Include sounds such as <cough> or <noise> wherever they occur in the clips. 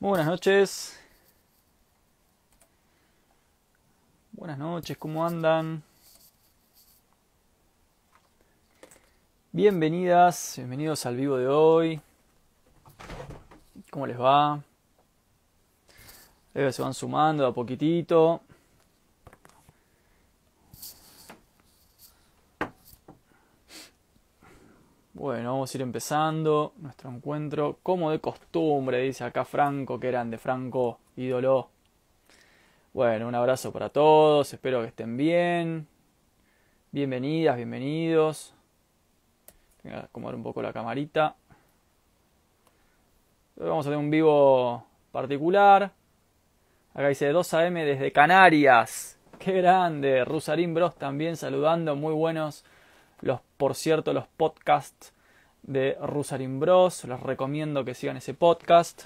buenas noches. Buenas noches, ¿cómo andan? Bienvenidas, bienvenidos al vivo de hoy. ¿Cómo les va? se van sumando a poquitito. Bueno, vamos a ir empezando nuestro encuentro. Como de costumbre, dice acá Franco, que eran de Franco, ídolo. Bueno, un abrazo para todos, espero que estén bien. Bienvenidas, bienvenidos. Voy a acomodar un poco la camarita. vamos a hacer un vivo particular. Acá dice 2 AM desde Canarias. Qué grande. Rusarín Bros también saludando. Muy buenos los, por cierto, los podcasts de Rusarin Bros. Les recomiendo que sigan ese podcast.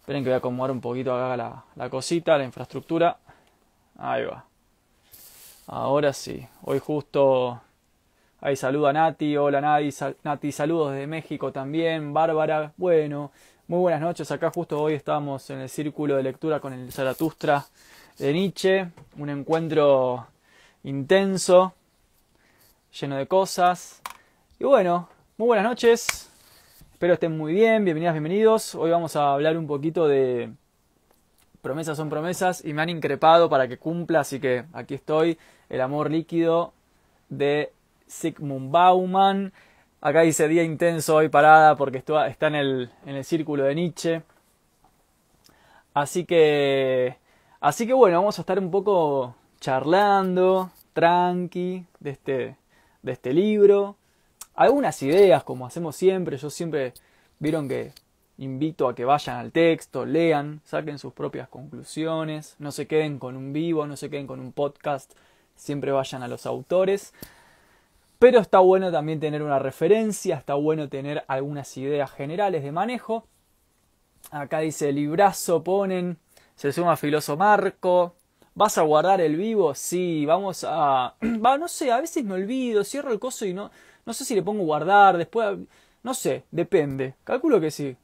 Esperen que voy a acomodar un poquito acá la, cosita, la infraestructura. Ahí va. Ahora sí. Hoy justo. Ahí saluda a Nati. Hola Nati. Nati, saludos desde México también. Bárbara. Bueno, muy buenas noches. Acá justo hoy estamos en el círculo de lectura con el Zaratustra de Nietzsche. Un encuentro intenso, lleno de cosas. Y bueno, muy buenas noches, espero estén muy bien, bienvenidas, bienvenidos. Hoy vamos a hablar un poquito de promesas son promesas y me han increpado para que cumpla, así que aquí estoy, el amor líquido de Sigmund Bauman. Acá dice día intenso hoy parada porque está en el, círculo de Nietzsche. Así que, así que bueno, vamos a estar un poco charlando, tranqui, de este, de este libro algunas ideas, como hacemos siempre. Yo siempre vieron que invito a que vayan al texto, lean, saquen sus propias conclusiones, no se queden con un vivo, no se queden con un podcast, siempre vayan a los autores. Pero está bueno también tener una referencia, está bueno tener algunas ideas generales de manejo. Acá dice librazo ponen, se suma Filoso Marco. ¿Vas a guardar el vivo? Sí, vamos a... <clears throat> Va, no sé, a veces me olvido, cierro el coso y no, no sé si le pongo guardar, después. No sé, depende. Calculo que sí.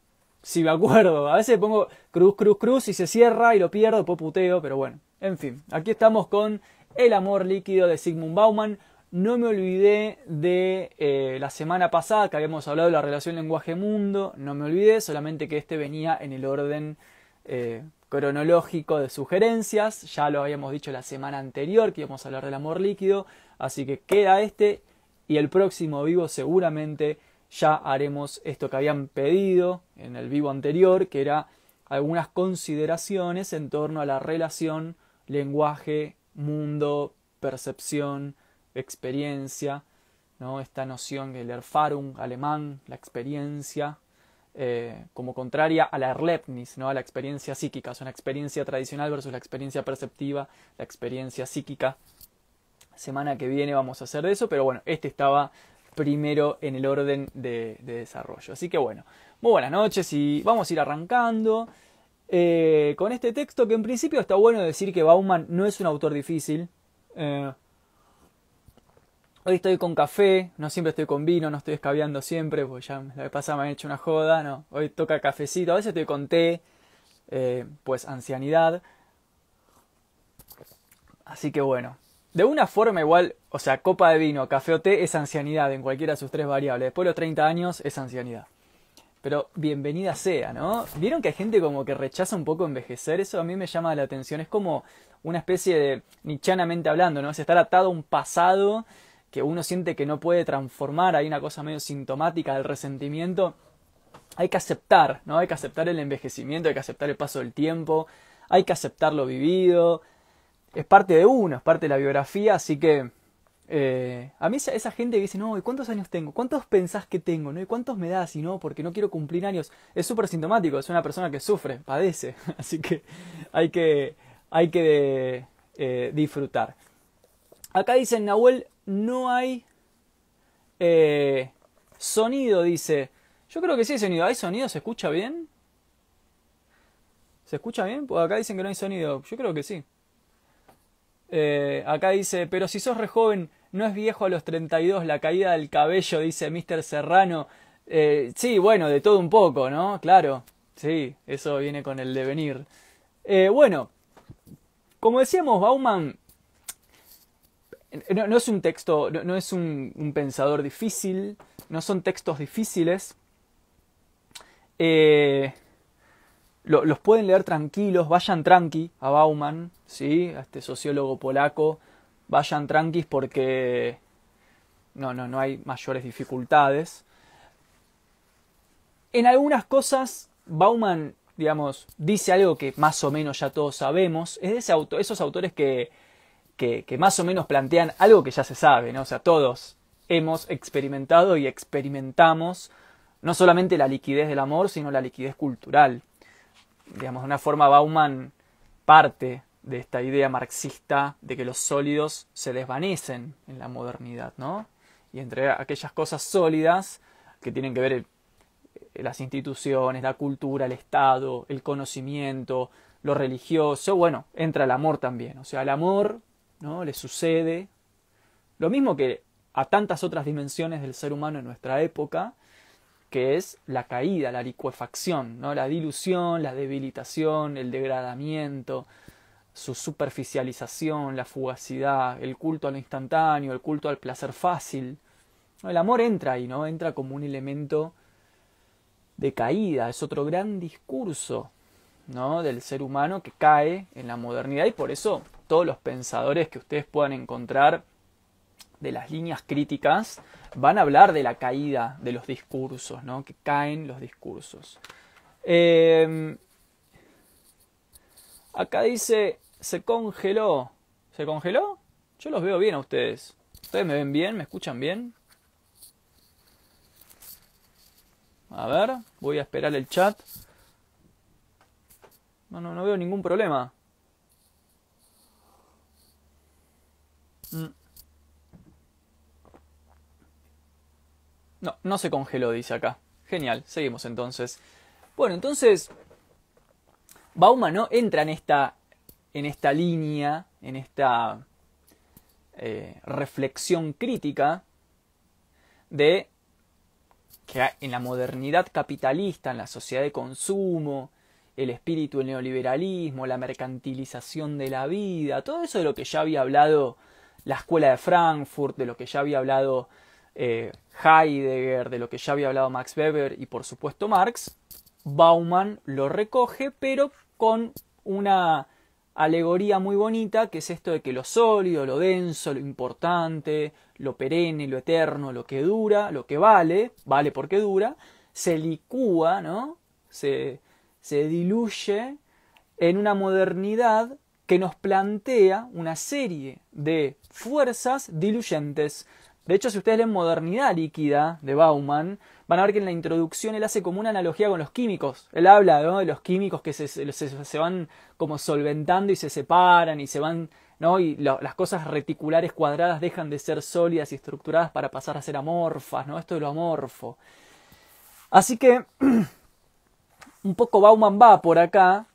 Si me acuerdo. A veces pongo cruz, cruz, cruz y se cierra y lo pierdo, después puteo, pero bueno. En fin, aquí estamos con El amor líquido de Sigmund Bauman. No me olvidé de eh, la semana pasada que habíamos hablado de la relación lenguaje-mundo. No me olvidé, solamente que este venía en el orden eh, cronológico de sugerencias. Ya lo habíamos dicho la semana anterior que íbamos a hablar del amor líquido. Así que queda este y el próximo vivo seguramente ya haremos esto que habían pedido en el vivo anterior, que era algunas consideraciones en torno a la relación lenguaje, mundo, percepción, experiencia, ¿no? esta noción del Erfahrung alemán, la experiencia, eh, como contraria a la Erlebnis, ¿no? a la experiencia psíquica, es una experiencia tradicional versus la experiencia perceptiva, la experiencia psíquica, semana que viene vamos a hacer de eso, pero bueno, este estaba primero en el orden de, desarrollo. Así que bueno, muy buenas noches y vamos a ir arrancando eh, con este texto que en principio está bueno decir que Bauman no es un autor difícil. Eh, hoy estoy con café, no siempre estoy con vino, no estoy escabeando siempre, porque ya la vez pasada me han hecho una joda, no, hoy toca cafecito, a veces estoy con té, eh, pues ancianidad. Así que bueno, de una forma igual, o sea, copa de vino, café o té es ancianidad en cualquiera de sus tres variables. Después de los 30 años es ancianidad. Pero bienvenida sea, ¿no? ¿Vieron que hay gente como que rechaza un poco envejecer? Eso a mí me llama la atención. Es como una especie de, nichanamente hablando, ¿no? Es estar atado a un pasado que uno siente que no puede transformar. Hay una cosa medio sintomática del resentimiento. Hay que aceptar, ¿no? Hay que aceptar el envejecimiento, hay que aceptar el paso del tiempo, hay que aceptar lo vivido, es parte de uno, es parte de la biografía, así que eh, a mí esa, gente que dice, no, ¿y cuántos años tengo? ¿Cuántos pensás que tengo? ¿No? ¿Y cuántos me das? Y no, porque no quiero cumplir años. Es súper sintomático, es una persona que sufre, padece, <laughs> así que hay que, hay que eh, disfrutar. Acá dicen, Nahuel, no hay eh, sonido, dice. Yo creo que sí hay sonido. ¿Hay sonido? ¿Se escucha bien? ¿Se escucha bien? Pues acá dicen que no hay sonido. Yo creo que sí. Eh, acá dice, pero si sos re joven, no es viejo a los 32, la caída del cabello, dice Mr. Serrano. Eh, sí, bueno, de todo un poco, ¿no? Claro, sí, eso viene con el devenir. Eh, bueno, como decíamos, Bauman no, es un texto, no, es un, un, pensador difícil, no son textos difíciles. Eh, los pueden leer tranquilos, vayan tranqui a Bauman, ¿sí? a este sociólogo polaco, vayan tranquis porque no, no, no hay mayores dificultades. En algunas cosas, Bauman, digamos, dice algo que más o menos ya todos sabemos. Es de ese auto, esos autores que, que, más o menos plantean algo que ya se sabe, ¿no? O sea, todos hemos experimentado y experimentamos no solamente la liquidez del amor, sino la liquidez cultural digamos, de una forma Bauman parte de esta idea marxista de que los sólidos se desvanecen en la modernidad, ¿no? Y entre aquellas cosas sólidas que tienen que ver eh, las instituciones, la cultura, el Estado, el conocimiento, lo religioso, bueno, entra el amor también. O sea, el amor, ¿no? Le sucede lo mismo que a tantas otras dimensiones del ser humano en nuestra época, que es la caída, la licuefacción, ¿no? la dilución, la debilitación, el degradamiento, su superficialización, la fugacidad, el culto a lo instantáneo, el culto al placer fácil. El amor entra ahí, ¿no? Entra como un elemento de caída, es otro gran discurso, ¿no? Del ser humano que cae en la modernidad y por eso todos los pensadores que ustedes puedan encontrar de las líneas críticas van a hablar de la caída de los discursos, ¿no? que caen los discursos. Em, acá dice, se congeló. ¿Se congeló? Yo los veo bien a ustedes. ¿Ustedes me ven bien? ¿Me escuchan bien? A ver, voy a esperar el chat. No, no, veo ningún problema. Mm. No, no se congeló, dice acá. Genial, seguimos entonces. Bueno, entonces Bauman no entra en esta, en esta línea, en esta eh, reflexión crítica de que en la modernidad capitalista, en la sociedad de consumo, el espíritu del neoliberalismo, la mercantilización de la vida, todo eso de lo que ya había hablado la escuela de Frankfurt, de lo que ya había hablado eh, Heidegger, de lo que ya había hablado Max Weber y por supuesto Marx, Bauman lo recoge, pero con una alegoría muy bonita, que es esto de que lo sólido, lo denso, lo importante, lo perenne, lo eterno, lo que dura, lo que vale, vale porque dura, se licúa, ¿no? Se, se diluye en una modernidad que nos plantea una serie de fuerzas diluyentes de hecho, si ustedes leen Modernidad líquida de Bauman, van a ver que en la introducción él hace como una analogía con los químicos. Él habla ¿no? de los químicos que se, van como solventando y se separan y se van, ¿no? Y las cosas reticulares cuadradas dejan de ser sólidas y estructuradas para pasar a ser amorfas, ¿no? Esto es lo amorfo. Así que <clears throat> un poco Bauman va por acá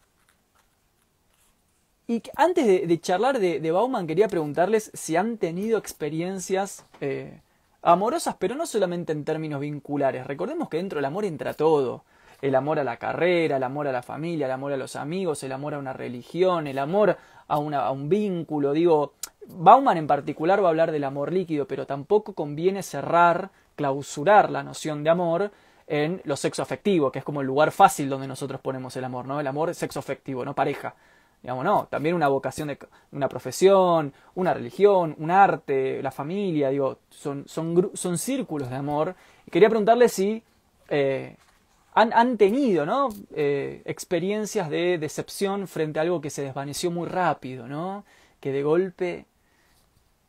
y antes de, charlar de, Bauman, quería preguntarles si han tenido experiencias eh, amorosas, pero no solamente en términos vinculares. Recordemos que dentro del amor entra todo. El amor a la carrera, el amor a la familia, el amor a los amigos, el amor a una religión, el amor a, un vínculo. Digo, Bauman en particular va a hablar del amor líquido, pero tampoco conviene cerrar, clausurar la noción de amor en lo sexo afectivo, que es como el lugar fácil donde nosotros ponemos el amor, ¿no? El amor sexo afectivo, no pareja. Digamos, no, también una vocación de una profesión, una religión, un arte, la familia, digo, son, son, son círculos de amor. Quería preguntarle si eh, han, tenido ¿no? Eh, experiencias de decepción frente a algo que se desvaneció muy rápido, ¿no? que de golpe,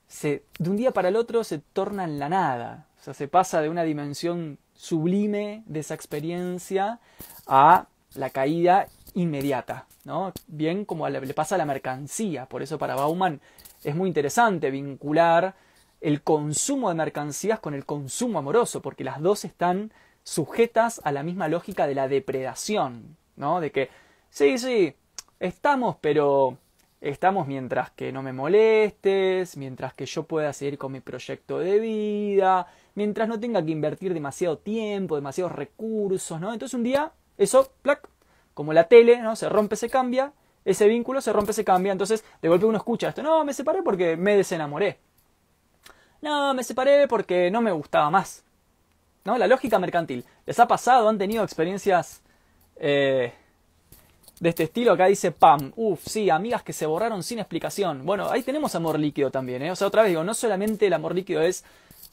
se, de un día para el otro, se torna en la nada. O sea, se pasa de una dimensión sublime de esa experiencia a la caída inmediata, ¿no? Bien como le pasa a la mercancía, por eso para Bauman es muy interesante vincular el consumo de mercancías con el consumo amoroso, porque las dos están sujetas a la misma lógica de la depredación, ¿no? De que, sí, sí, estamos, pero estamos mientras que no me molestes, mientras que yo pueda seguir con mi proyecto de vida, mientras no tenga que invertir demasiado tiempo, demasiados recursos, ¿no? Entonces un día eso, plac, como la tele, ¿no? Se rompe, se cambia, ese vínculo se rompe, se cambia, entonces de golpe uno escucha esto, no, me separé porque me desenamoré. No, me separé porque no me gustaba más. ¿No? La lógica mercantil. ¿Les ha pasado? ¿Han tenido experiencias eh, de este estilo? Acá dice Pam. Uf, sí, amigas que se borraron sin explicación. Bueno, ahí tenemos amor líquido también. ¿eh? O sea, otra vez digo, no solamente el amor líquido es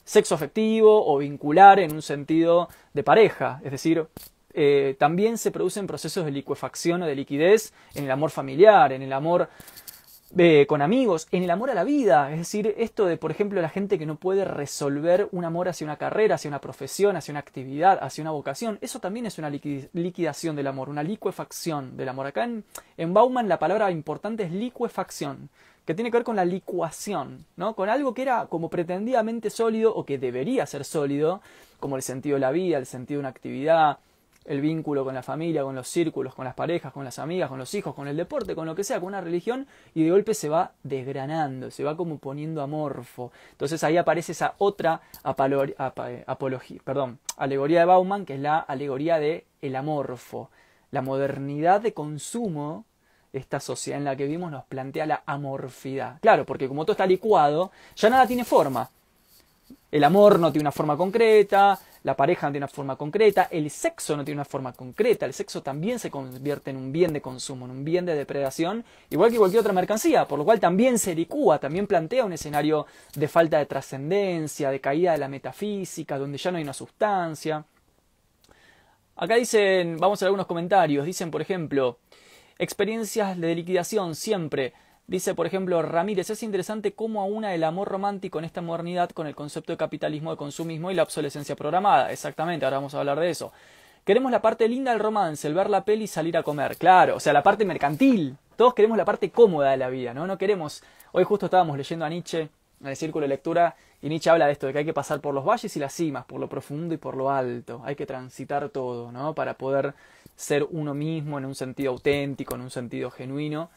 sexo afectivo o vincular en un sentido de pareja. Es decir, eh, también se producen procesos de liquefacción o de liquidez en el amor familiar, en el amor eh, con amigos, en el amor a la vida. Es decir, esto de, por ejemplo, la gente que no puede resolver un amor hacia una carrera, hacia una profesión, hacia una actividad, hacia una vocación, eso también es una liquidación del amor, una liquefacción del amor. Acá en, Bauman la palabra importante es liquefacción que tiene que ver con la licuación, ¿no? Con algo que era como pretendidamente sólido o que debería ser sólido, como el sentido de la vida, el sentido de una actividad, el vínculo con la familia, con los círculos, con las parejas, con las amigas, con los hijos, con el deporte, con lo que sea, con una religión, y de golpe se va desgranando, se va como poniendo amorfo. Entonces ahí aparece esa otra eh, apología, perdón, alegoría de Bauman, que es la alegoría de el amorfo. La modernidad de consumo, esta sociedad en la que vivimos, nos plantea la amorfidad. Claro, porque como todo está licuado, ya nada tiene forma. El amor no tiene una forma concreta, la pareja no tiene una forma concreta, el sexo no tiene una forma concreta, el sexo también se convierte en un bien de consumo, en un bien de depredación, igual que cualquier otra mercancía, por lo cual también se licúa, también plantea un escenario de falta de trascendencia, de caída de la metafísica, donde ya no hay una sustancia. Acá dicen, vamos a ver algunos comentarios, dicen por ejemplo, experiencias de liquidación siempre, Dice, por ejemplo, Ramírez, es interesante cómo aúna el amor romántico en esta modernidad con el concepto de capitalismo de consumismo y la obsolescencia programada. Exactamente, ahora vamos a hablar de eso. Queremos la parte linda del romance, el ver la peli y salir a comer. Claro, o sea, la parte mercantil. Todos queremos la parte cómoda de la vida, ¿no? No queremos. Hoy justo estábamos leyendo a Nietzsche en el círculo de lectura y Nietzsche habla de esto, de que hay que pasar por los valles y las cimas, por lo profundo y por lo alto. Hay que transitar todo, ¿no? Para poder ser uno mismo en un sentido auténtico, en un sentido genuino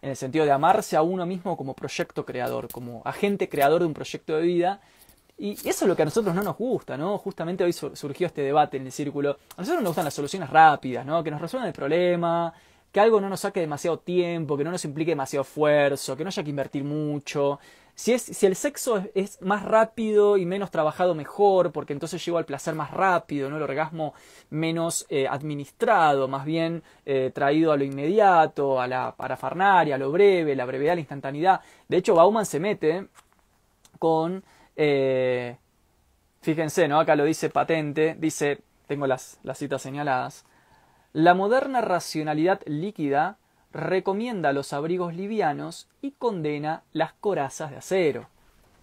en el sentido de amarse a uno mismo como proyecto creador, como agente creador de un proyecto de vida. Y eso es lo que a nosotros no nos gusta, ¿no? Justamente hoy surgió este debate en el círculo. A nosotros nos gustan las soluciones rápidas, ¿no? Que nos resuelvan el problema, que algo no nos saque demasiado tiempo, que no nos implique demasiado esfuerzo, que no haya que invertir mucho. Si, es, si el sexo es, más rápido y menos trabajado, mejor, porque entonces llego al placer más rápido, ¿no? El orgasmo menos eh, administrado, más bien eh, traído a lo inmediato, a la parafarnaria, a lo breve, la brevedad, la instantaneidad. De hecho, Bauman se mete con... Eh, fíjense, ¿no? Acá lo dice patente, dice, tengo las, las citas señaladas. La moderna racionalidad líquida recomienda los abrigos livianos y condena las corazas de acero.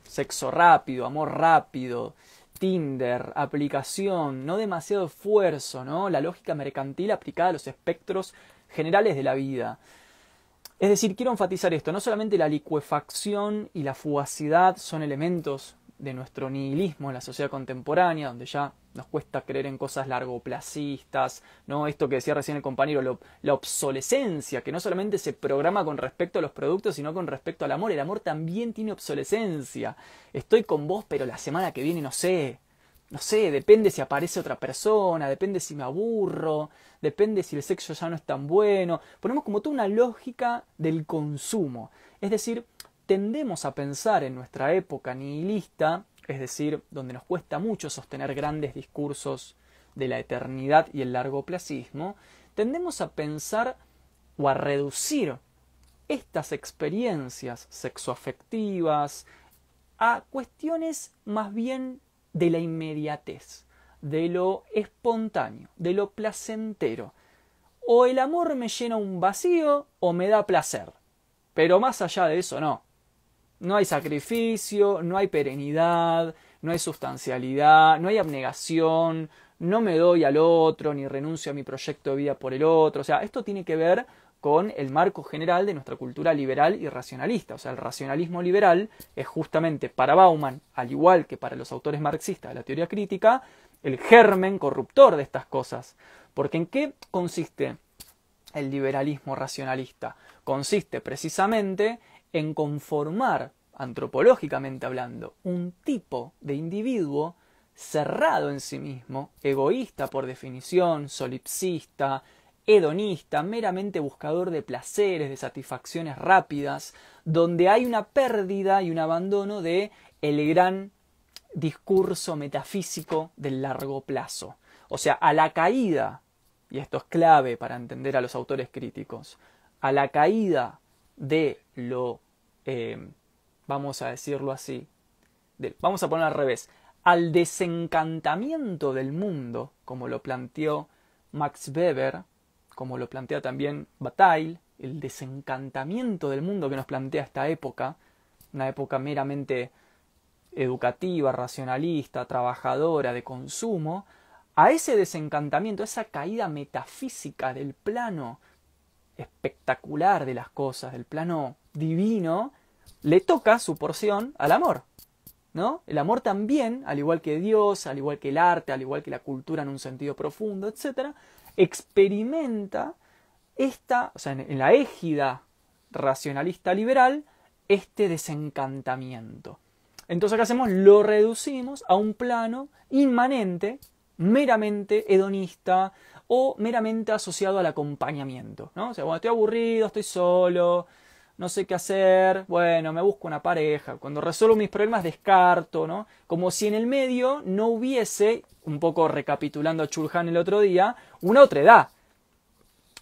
Sexo rápido, amor rápido, Tinder, aplicación, no demasiado esfuerzo, ¿no? La lógica mercantil aplicada a los espectros generales de la vida. Es decir, quiero enfatizar esto, no solamente la licuefacción y la fugacidad son elementos de nuestro nihilismo en la sociedad contemporánea, donde ya nos cuesta creer en cosas largoplacistas, ¿no? Esto que decía recién el compañero, la obsolescencia, que no solamente se programa con respecto a los productos, sino con respecto al amor. El amor también tiene obsolescencia. Estoy con vos, pero la semana que viene no sé. No sé, depende si aparece otra persona, depende si me aburro, depende si el sexo ya no es tan bueno. Ponemos como toda una lógica del consumo. Es decir, tendemos a pensar en nuestra época nihilista, es decir, donde nos cuesta mucho sostener grandes discursos de la eternidad y el largo placismo, tendemos a pensar o a reducir estas experiencias sexoafectivas a cuestiones más bien de la inmediatez, de lo espontáneo, de lo placentero. O el amor me llena un vacío o me da placer. Pero más allá de eso no. No hay sacrificio, no hay perenidad, no hay sustancialidad, no hay abnegación, no me doy al otro, ni renuncio a mi proyecto de vida por el otro. O sea, esto tiene que ver con el marco general de nuestra cultura liberal y racionalista. O sea, el racionalismo liberal es justamente para Bauman, al igual que para los autores marxistas de la teoría crítica, el germen corruptor de estas cosas. Porque ¿en qué consiste el liberalismo racionalista? Consiste precisamente en conformar, antropológicamente hablando, un tipo de individuo cerrado en sí mismo, egoísta por definición, solipsista, hedonista, meramente buscador de placeres, de satisfacciones rápidas, donde hay una pérdida y un abandono de el gran discurso metafísico del largo plazo. O sea, a la caída, y esto es clave para entender a los autores críticos, a la caída de lo eh, vamos a decirlo así, vamos a poner al revés, al desencantamiento del mundo, como lo planteó Max Weber, como lo plantea también Bataille, el desencantamiento del mundo que nos plantea esta época, una época meramente educativa, racionalista, trabajadora, de consumo, a ese desencantamiento, a esa caída metafísica del plano espectacular de las cosas, del plano divino le toca su porción al amor. ¿No? El amor también, al igual que Dios, al igual que el arte, al igual que la cultura en un sentido profundo, etcétera, experimenta esta, o sea, en la égida racionalista liberal, este desencantamiento. Entonces, ¿qué hacemos? Lo reducimos a un plano inmanente, meramente hedonista o meramente asociado al acompañamiento. ¿no? O sea, bueno, estoy aburrido, estoy solo, no sé qué hacer, bueno, me busco una pareja. Cuando resuelvo mis problemas descarto, ¿no? Como si en el medio no hubiese, un poco recapitulando a Chulhan el otro día, una otra edad.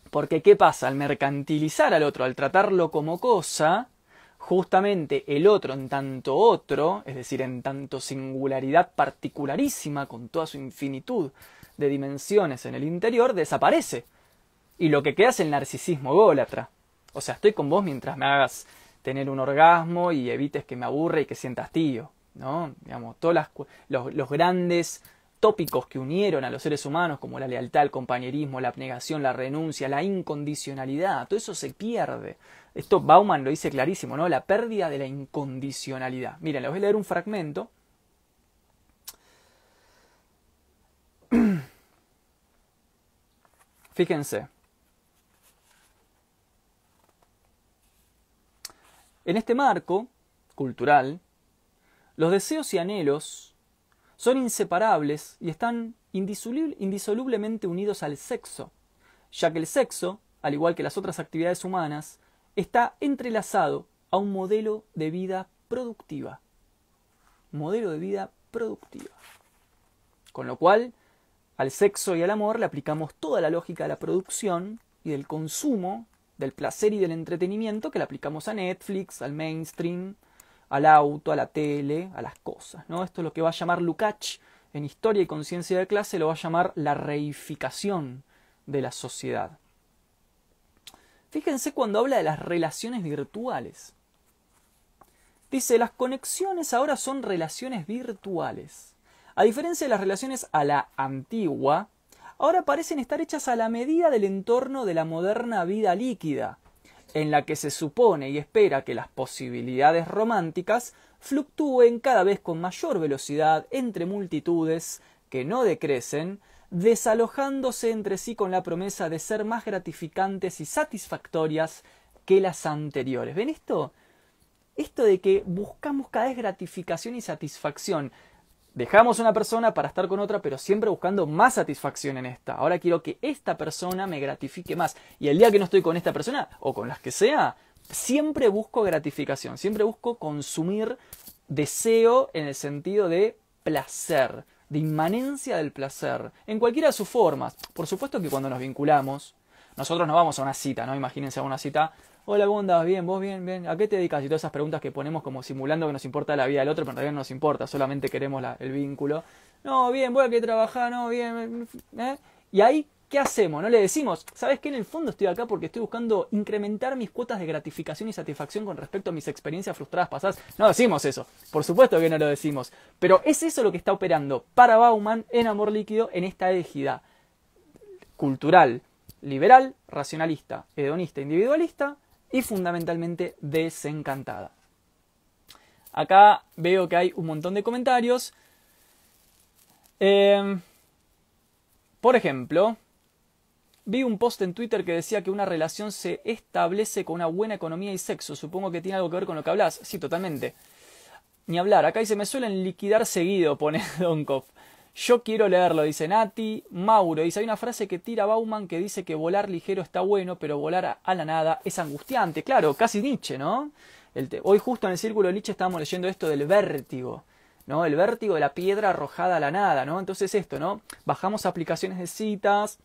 Porque ¿qué pasa? Al mercantilizar al otro, al tratarlo como cosa, justamente el otro en tanto otro, es decir, en tanto singularidad particularísima con toda su infinitud de dimensiones en el interior, desaparece. Y lo que queda es el narcisismo gólatra. O sea, estoy con vos mientras me hagas tener un orgasmo y evites que me aburre y que sientas tío. ¿no? Digamos, todos los, grandes tópicos que unieron a los seres humanos, como la lealtad, el compañerismo, la abnegación, la renuncia, la incondicionalidad, todo eso se pierde. Esto Bauman lo dice clarísimo, ¿no? La pérdida de la incondicionalidad. Miren, les voy a leer un fragmento. <clears throat> Fíjense. En este marco cultural, los deseos y anhelos son inseparables y están indisolublemente unidos al sexo, ya que el sexo, al igual que las otras actividades humanas, está entrelazado a un modelo de vida productiva. Modelo de vida productiva. Con lo cual, al sexo y al amor le aplicamos toda la lógica de la producción y del consumo del placer y del entretenimiento que le aplicamos a Netflix, al mainstream, al auto, a la tele, a las cosas. Esto es lo que va a llamar Lukács en Historia y Conciencia de Clase, lo va a llamar la reificación de la sociedad. Fíjense cuando habla de las relaciones virtuales. Dice, las conexiones ahora son relaciones virtuales. A diferencia de las relaciones a la antigua, ahora parecen estar hechas a la medida del entorno de la moderna vida líquida, en la que se supone y espera que las posibilidades románticas fluctúen cada vez con mayor velocidad entre multitudes que no decrecen, desalojándose entre sí con la promesa de ser más gratificantes y satisfactorias que las anteriores. ¿Ven esto? Esto de que buscamos cada vez gratificación y satisfacción Dejamos una persona para estar con otra, pero siempre buscando más satisfacción en esta. Ahora quiero que esta persona me gratifique más. Y el día que no estoy con esta persona, o con las que sea, siempre busco gratificación, siempre busco consumir deseo en el sentido de placer, de inmanencia del placer, en cualquiera de sus formas. Por supuesto que cuando nos vinculamos, nosotros nos vamos a una cita, ¿no? Imagínense a una cita Hola, bondas, bien, vos bien, bien. ¿A qué te dedicas? Y todas esas preguntas que ponemos como simulando que nos importa la vida del otro, pero en realidad no nos importa, solamente queremos el vínculo. No, bien, voy a que trabajar, no, bien. ¿eh? Y ahí, ¿qué hacemos? No le decimos, ¿sabes qué? En el fondo estoy acá porque estoy buscando incrementar mis cuotas de gratificación y satisfacción con respecto a mis experiencias frustradas pasadas. No decimos eso, por supuesto que no lo decimos. Pero es eso lo que está operando para Bauman en Amor Líquido en esta égida cultural, liberal, racionalista, hedonista, individualista y fundamentalmente desencantada. Acá veo que hay un montón de comentarios. Em, por ejemplo, vi un post en Twitter que decía que una relación se establece con una buena economía y sexo. Supongo que tiene algo que ver con lo que hablas. Sí, totalmente. Ni hablar. Acá se me suelen liquidar seguido, <laughs> pone Donkov. Yo quiero leerlo, dice Nati. Mauro dice: hay una frase que tira Bauman que dice que volar ligero está bueno, pero volar a la nada es angustiante. Claro, casi Nietzsche, ¿no? El Hoy, justo en el círculo Nietzsche, estábamos leyendo esto del vértigo. ¿no? El vértigo de la piedra arrojada a la nada, ¿no? Entonces esto, ¿no? Bajamos aplicaciones de citas,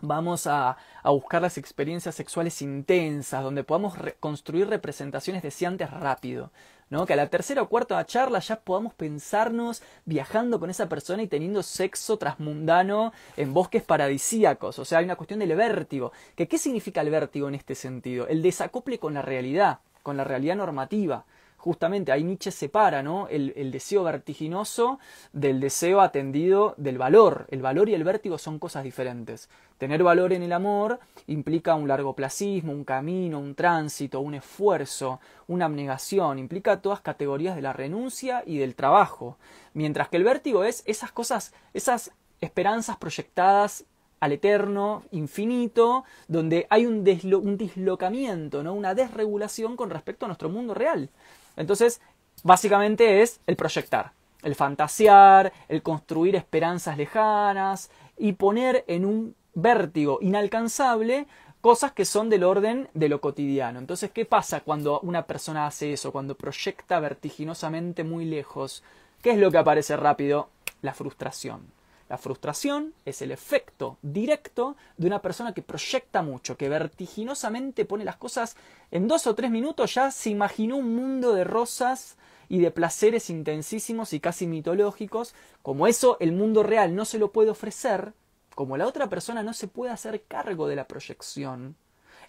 vamos a, a buscar las experiencias sexuales intensas, donde podamos construir representaciones deseantes rápido, ¿no? Que a la tercera o cuarta charla ya podamos pensarnos viajando con esa persona y teniendo sexo transmundano en bosques paradisíacos. O sea, hay una cuestión del vértigo. ¿Que, ¿Qué significa el vértigo en este sentido? El desacople con la realidad, con la realidad normativa justamente ahí Nietzsche separa ¿no? el, el deseo vertiginoso del deseo atendido del valor. El valor y el vértigo son cosas diferentes. Tener valor en el amor implica un largoplacismo, un camino, un tránsito, un esfuerzo, una abnegación, implica todas categorías de la renuncia y del trabajo, mientras que el vértigo es esas cosas, esas esperanzas proyectadas al eterno, infinito, donde hay un, un dislocamiento, ¿no? una desregulación con respecto a nuestro mundo real. Entonces, básicamente es el proyectar, el fantasear, el construir esperanzas lejanas y poner en un vértigo inalcanzable cosas que son del orden de lo cotidiano. Entonces, ¿qué pasa cuando una persona hace eso, cuando proyecta vertiginosamente muy lejos? ¿Qué es lo que aparece rápido? La frustración. La frustración es el efecto directo de una persona que proyecta mucho, que vertiginosamente pone las cosas en dos o tres minutos, ya se imaginó un mundo de rosas y de placeres intensísimos y casi mitológicos, como eso el mundo real no se lo puede ofrecer, como la otra persona no se puede hacer cargo de la proyección,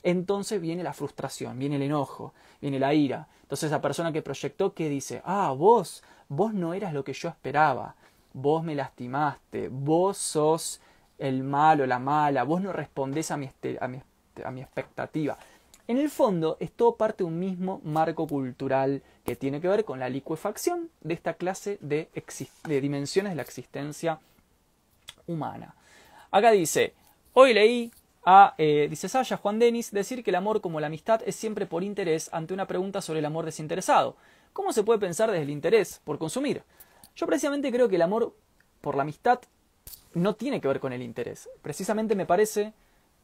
entonces viene la frustración, viene el enojo, viene la ira. Entonces la persona que proyectó que dice, ah, vos, vos no eras lo que yo esperaba, vos me lastimaste, vos sos el malo, la mala, vos no respondés a mi, este, este, a mi expectativa. En el fondo es todo parte de un mismo marco cultural que tiene que ver con la liquefacción de esta clase de, dimensiones de la existencia humana. Acá dice, hoy leí a, eh, dice Sasha, Juan Denis, decir que el amor como la amistad es siempre por interés ante una pregunta sobre el amor desinteresado. ¿Cómo se puede pensar desde el interés por consumir? Yo precisamente creo que el amor por la amistad no tiene que ver con el interés. Precisamente me parece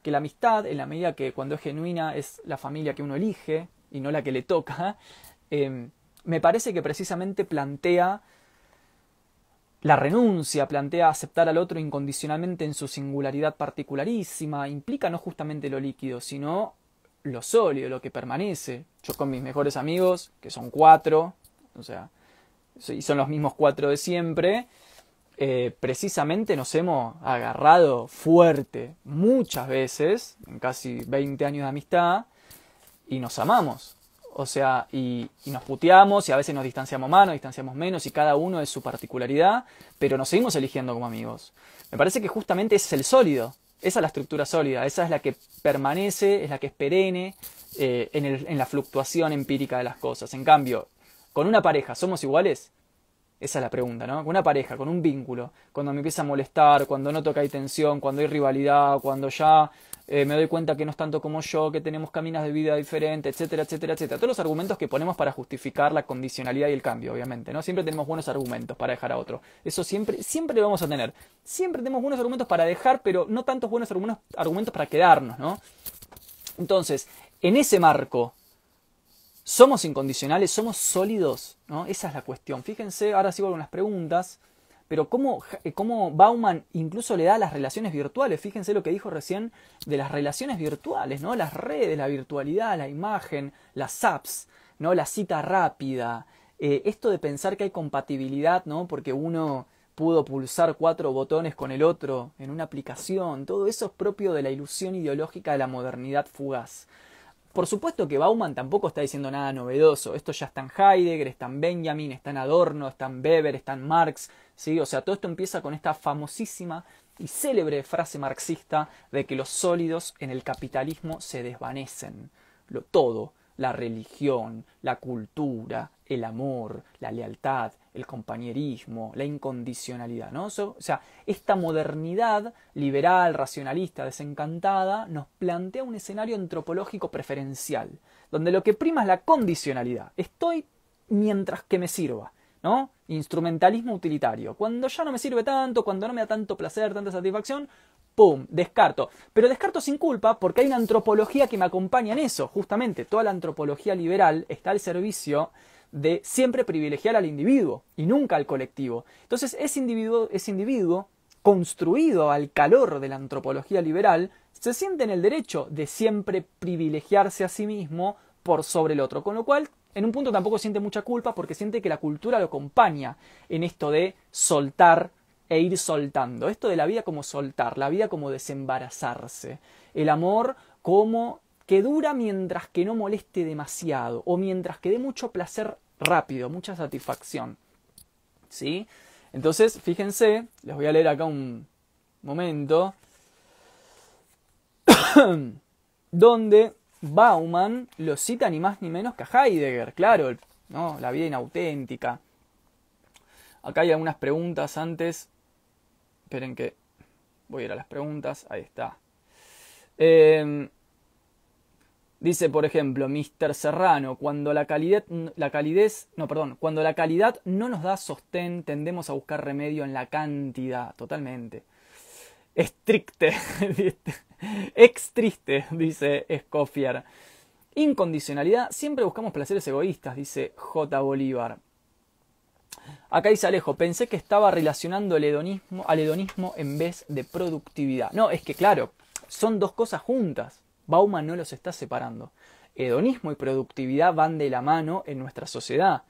que la amistad, en la medida que cuando es genuina es la familia que uno elige y no la que le toca, <laughs> em, me parece que precisamente plantea la renuncia, plantea aceptar al otro incondicionalmente en su singularidad particularísima, implica no justamente lo líquido, sino lo sólido, lo que permanece. Yo con mis mejores amigos, que son cuatro, o sea, y son los mismos cuatro de siempre, eh, precisamente nos hemos agarrado fuerte muchas veces, en casi 20 años de amistad, y nos amamos. O sea, y, nos puteamos y a veces nos distanciamos más, nos distanciamos menos y cada uno es su particularidad, pero nos seguimos eligiendo como amigos. Me parece que justamente ese es el sólido, esa es la estructura sólida, esa es la que permanece, es la que es perenne eh, en la fluctuación empírica de las cosas. En cambio, ¿Con una pareja somos iguales? Esa es la pregunta, ¿no? Con una pareja, con un vínculo, cuando me empieza a molestar, cuando noto que hay tensión, cuando hay rivalidad, cuando ya eh, me doy cuenta que no es tanto como yo, que tenemos caminos de vida diferentes, etcétera, etcétera, etcétera. Todos los argumentos que ponemos para justificar la condicionalidad y el cambio, obviamente, ¿no? Siempre tenemos buenos argumentos para dejar a otro. Eso siempre, siempre lo vamos a tener. Siempre tenemos buenos argumentos para dejar, pero no tantos buenos argumentos para quedarnos, ¿no? Entonces, en ese marco somos incondicionales, somos sólidos, ¿no? Esa es la cuestión. Fíjense, ahora sigo con las preguntas, pero cómo, eh, cómo Bauman incluso le da las relaciones virtuales. Fíjense lo que dijo recién de las relaciones virtuales, ¿no? Las redes, la virtualidad, la imagen, las apps, ¿no? La cita rápida. Eh, esto de pensar que hay compatibilidad, ¿no? Porque uno pudo pulsar cuatro botones con el otro en una aplicación, todo eso es propio de la ilusión ideológica de la modernidad fugaz. Por supuesto que Bauman tampoco está diciendo nada novedoso. Esto ya está en Heidegger, está en Benjamin, está en Adorno, está en Weber, está en Marx. ¿sí? O sea, todo esto empieza con esta famosísima y célebre frase marxista de que los sólidos en el capitalismo se desvanecen. Lo, todo, la religión, la cultura, el amor, la lealtad, el compañerismo, la incondicionalidad, ¿no? o sea, esta modernidad liberal, racionalista, desencantada, nos plantea un escenario antropológico preferencial, donde lo que prima es la condicionalidad. Estoy mientras que me sirva, ¿no? Instrumentalismo utilitario. Cuando ya no me sirve tanto, cuando no me da tanto placer, tanta satisfacción, ¡pum! Descarto. Pero descarto sin culpa porque hay una antropología que me acompaña en eso, justamente. Toda la antropología liberal está al servicio de siempre privilegiar al individuo y nunca al colectivo. Entonces ese individuo, individuo construido al calor de la antropología liberal, se siente en el derecho de siempre privilegiarse a sí mismo por sobre el otro, con lo cual en un punto tampoco siente mucha culpa porque siente que la cultura lo acompaña en esto de soltar e ir soltando, esto de la vida como soltar, la vida como desembarazarse, el amor como que dura mientras que no moleste demasiado o mientras que dé mucho placer rápido, mucha satisfacción. ¿Sí? Entonces, fíjense, les voy a leer acá un momento, <coughs> donde Bauman lo cita ni más ni menos que a Heidegger, claro, ¿no? la vida inauténtica. Acá hay algunas preguntas antes. Esperen que voy a ir a las preguntas. Ahí está. Eh, Dice, por ejemplo, Mr. Serrano, cuando la la calidez, no, perdón, cuando la calidad no nos da sostén, tendemos a buscar remedio en la cantidad, totalmente. Estricte, <laughs> ex triste, dice Scofier. Incondicionalidad, siempre buscamos placeres egoístas, dice J. Bolívar. Acá dice Alejo, pensé que estaba relacionando el hedonismo al hedonismo en vez de productividad. No, es que claro, son dos cosas juntas Bauman no los está separando. Hedonismo y productividad van de la mano en nuestra sociedad.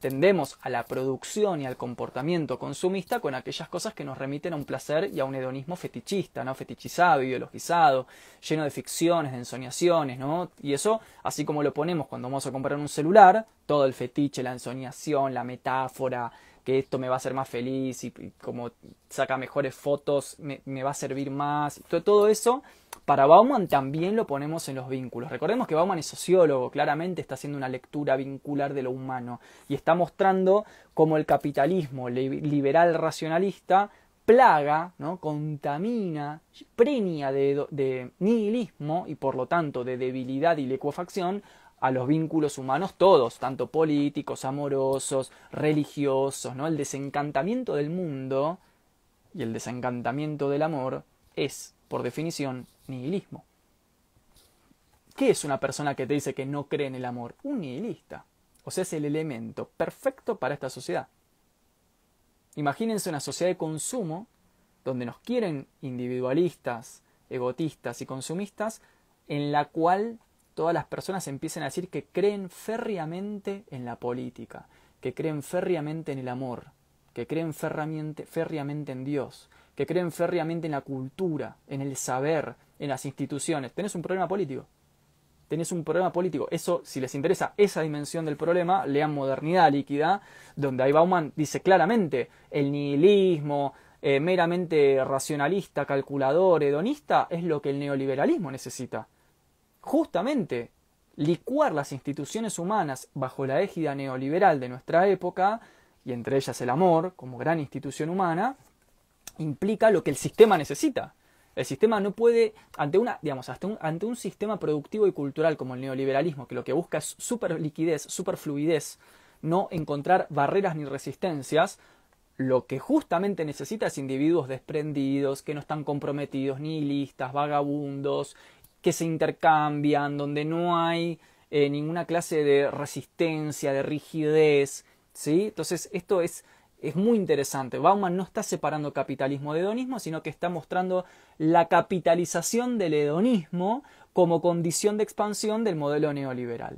Tendemos a la producción y al comportamiento consumista con aquellas cosas que nos remiten a un placer y a un hedonismo fetichista, ¿no? Fetichizado, ideologizado, lleno de ficciones, de ensoñaciones, ¿no? Y eso, así como lo ponemos cuando vamos a comprar un celular, todo el fetiche, la ensoñación, la metáfora, que esto me va a hacer más feliz y, como saca mejores fotos, me, va a servir más. Todo, eso para Bauman también lo ponemos en los vínculos. Recordemos que Bauman es sociólogo, claramente está haciendo una lectura vincular de lo humano y está mostrando cómo el capitalismo liberal racionalista plaga, ¿no? contamina, premia de, nihilismo y por lo tanto de debilidad y liquefacción a los vínculos humanos todos, tanto políticos, amorosos, religiosos, ¿no? El desencantamiento del mundo y el desencantamiento del amor es, por definición, nihilismo. ¿Qué es una persona que te dice que no cree en el amor? Un nihilista. O sea, es el elemento perfecto para esta sociedad. Imagínense una sociedad de consumo donde nos quieren individualistas, egotistas y consumistas, en la cual todas las personas empiecen a decir que creen férreamente en la política, que creen férreamente en el amor, que creen férreamente, en Dios, que creen férreamente en la cultura, en el saber, en las instituciones. Tenés un problema político. Tenés un problema político. Eso, si les interesa esa dimensión del problema, lean Modernidad Líquida, donde ahí Bauman dice claramente el nihilismo, eh, meramente racionalista, calculador, hedonista, es lo que el neoliberalismo necesita justamente licuar las instituciones humanas bajo la égida neoliberal de nuestra época, y entre ellas el amor como gran institución humana, implica lo que el sistema necesita. El sistema no puede, ante, una, digamos, un, ante un sistema productivo y cultural como el neoliberalismo, que lo que busca es super liquidez, super fluidez, no encontrar barreras ni resistencias, lo que justamente necesita es individuos desprendidos, que no están comprometidos, ni listas vagabundos, que se intercambian, donde no hay eh, ninguna clase de resistencia, de rigidez. ¿sí? Entonces, esto es, es muy interesante. Bauman no está separando capitalismo de hedonismo, sino que está mostrando la capitalización del hedonismo como condición de expansión del modelo neoliberal.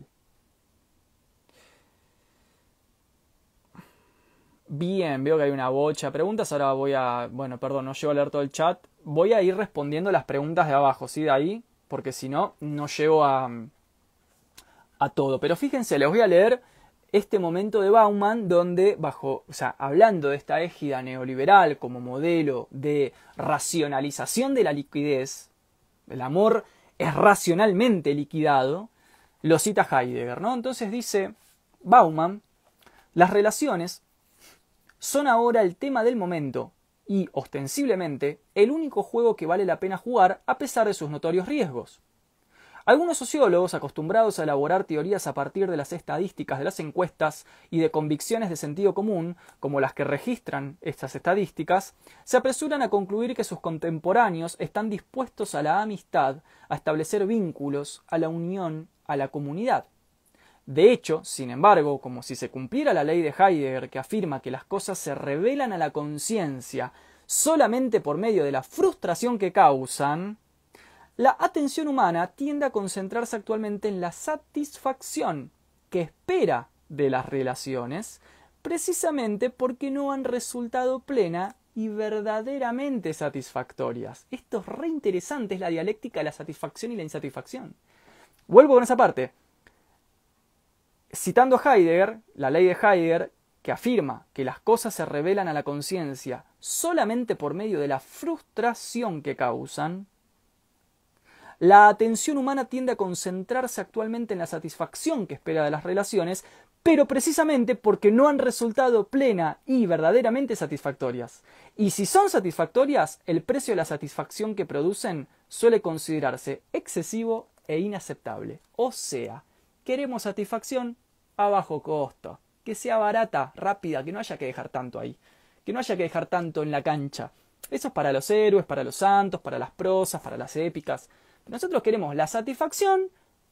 Bien, veo que hay una bocha de preguntas. Ahora voy a. Bueno, perdón, no llevo a leer todo el chat. Voy a ir respondiendo las preguntas de abajo, ¿sí? De ahí porque si no, no llego a, todo. Pero fíjense, les voy a leer este momento de Bauman donde, bajo, o sea, hablando de esta égida neoliberal como modelo de racionalización de la liquidez, el amor es racionalmente liquidado, lo cita Heidegger, ¿no? Entonces dice Bauman, las relaciones son ahora el tema del momento, y, ostensiblemente, el único juego que vale la pena jugar a pesar de sus notorios riesgos. Algunos sociólogos acostumbrados a elaborar teorías a partir de las estadísticas de las encuestas y de convicciones de sentido común, como las que registran estas estadísticas, se apresuran a concluir que sus contemporáneos están dispuestos a la amistad, a establecer vínculos, a la unión, a la comunidad. De hecho, sin embargo, como si se cumpliera la ley de Heidegger que afirma que las cosas se revelan a la conciencia solamente por medio de la frustración que causan, la atención humana tiende a concentrarse actualmente en la satisfacción que espera de las relaciones, precisamente porque no han resultado plena y verdaderamente satisfactorias. Esto es interesante: es la dialéctica de la satisfacción y la insatisfacción. Vuelvo con esa parte. Citando a Heidegger, la ley de Heidegger, que afirma que las cosas se revelan a la conciencia solamente por medio de la frustración que causan, la atención humana tiende a concentrarse actualmente en la satisfacción que espera de las relaciones, pero precisamente porque no han resultado plena y verdaderamente satisfactorias. Y si son satisfactorias, el precio de la satisfacción que producen suele considerarse excesivo e inaceptable. O sea, Queremos satisfacción a bajo costo, que sea barata, rápida, que no haya que dejar tanto ahí, que no haya que dejar tanto en la cancha. Eso es para los héroes, para los santos, para las prosas, para las épicas. Nosotros queremos la satisfacción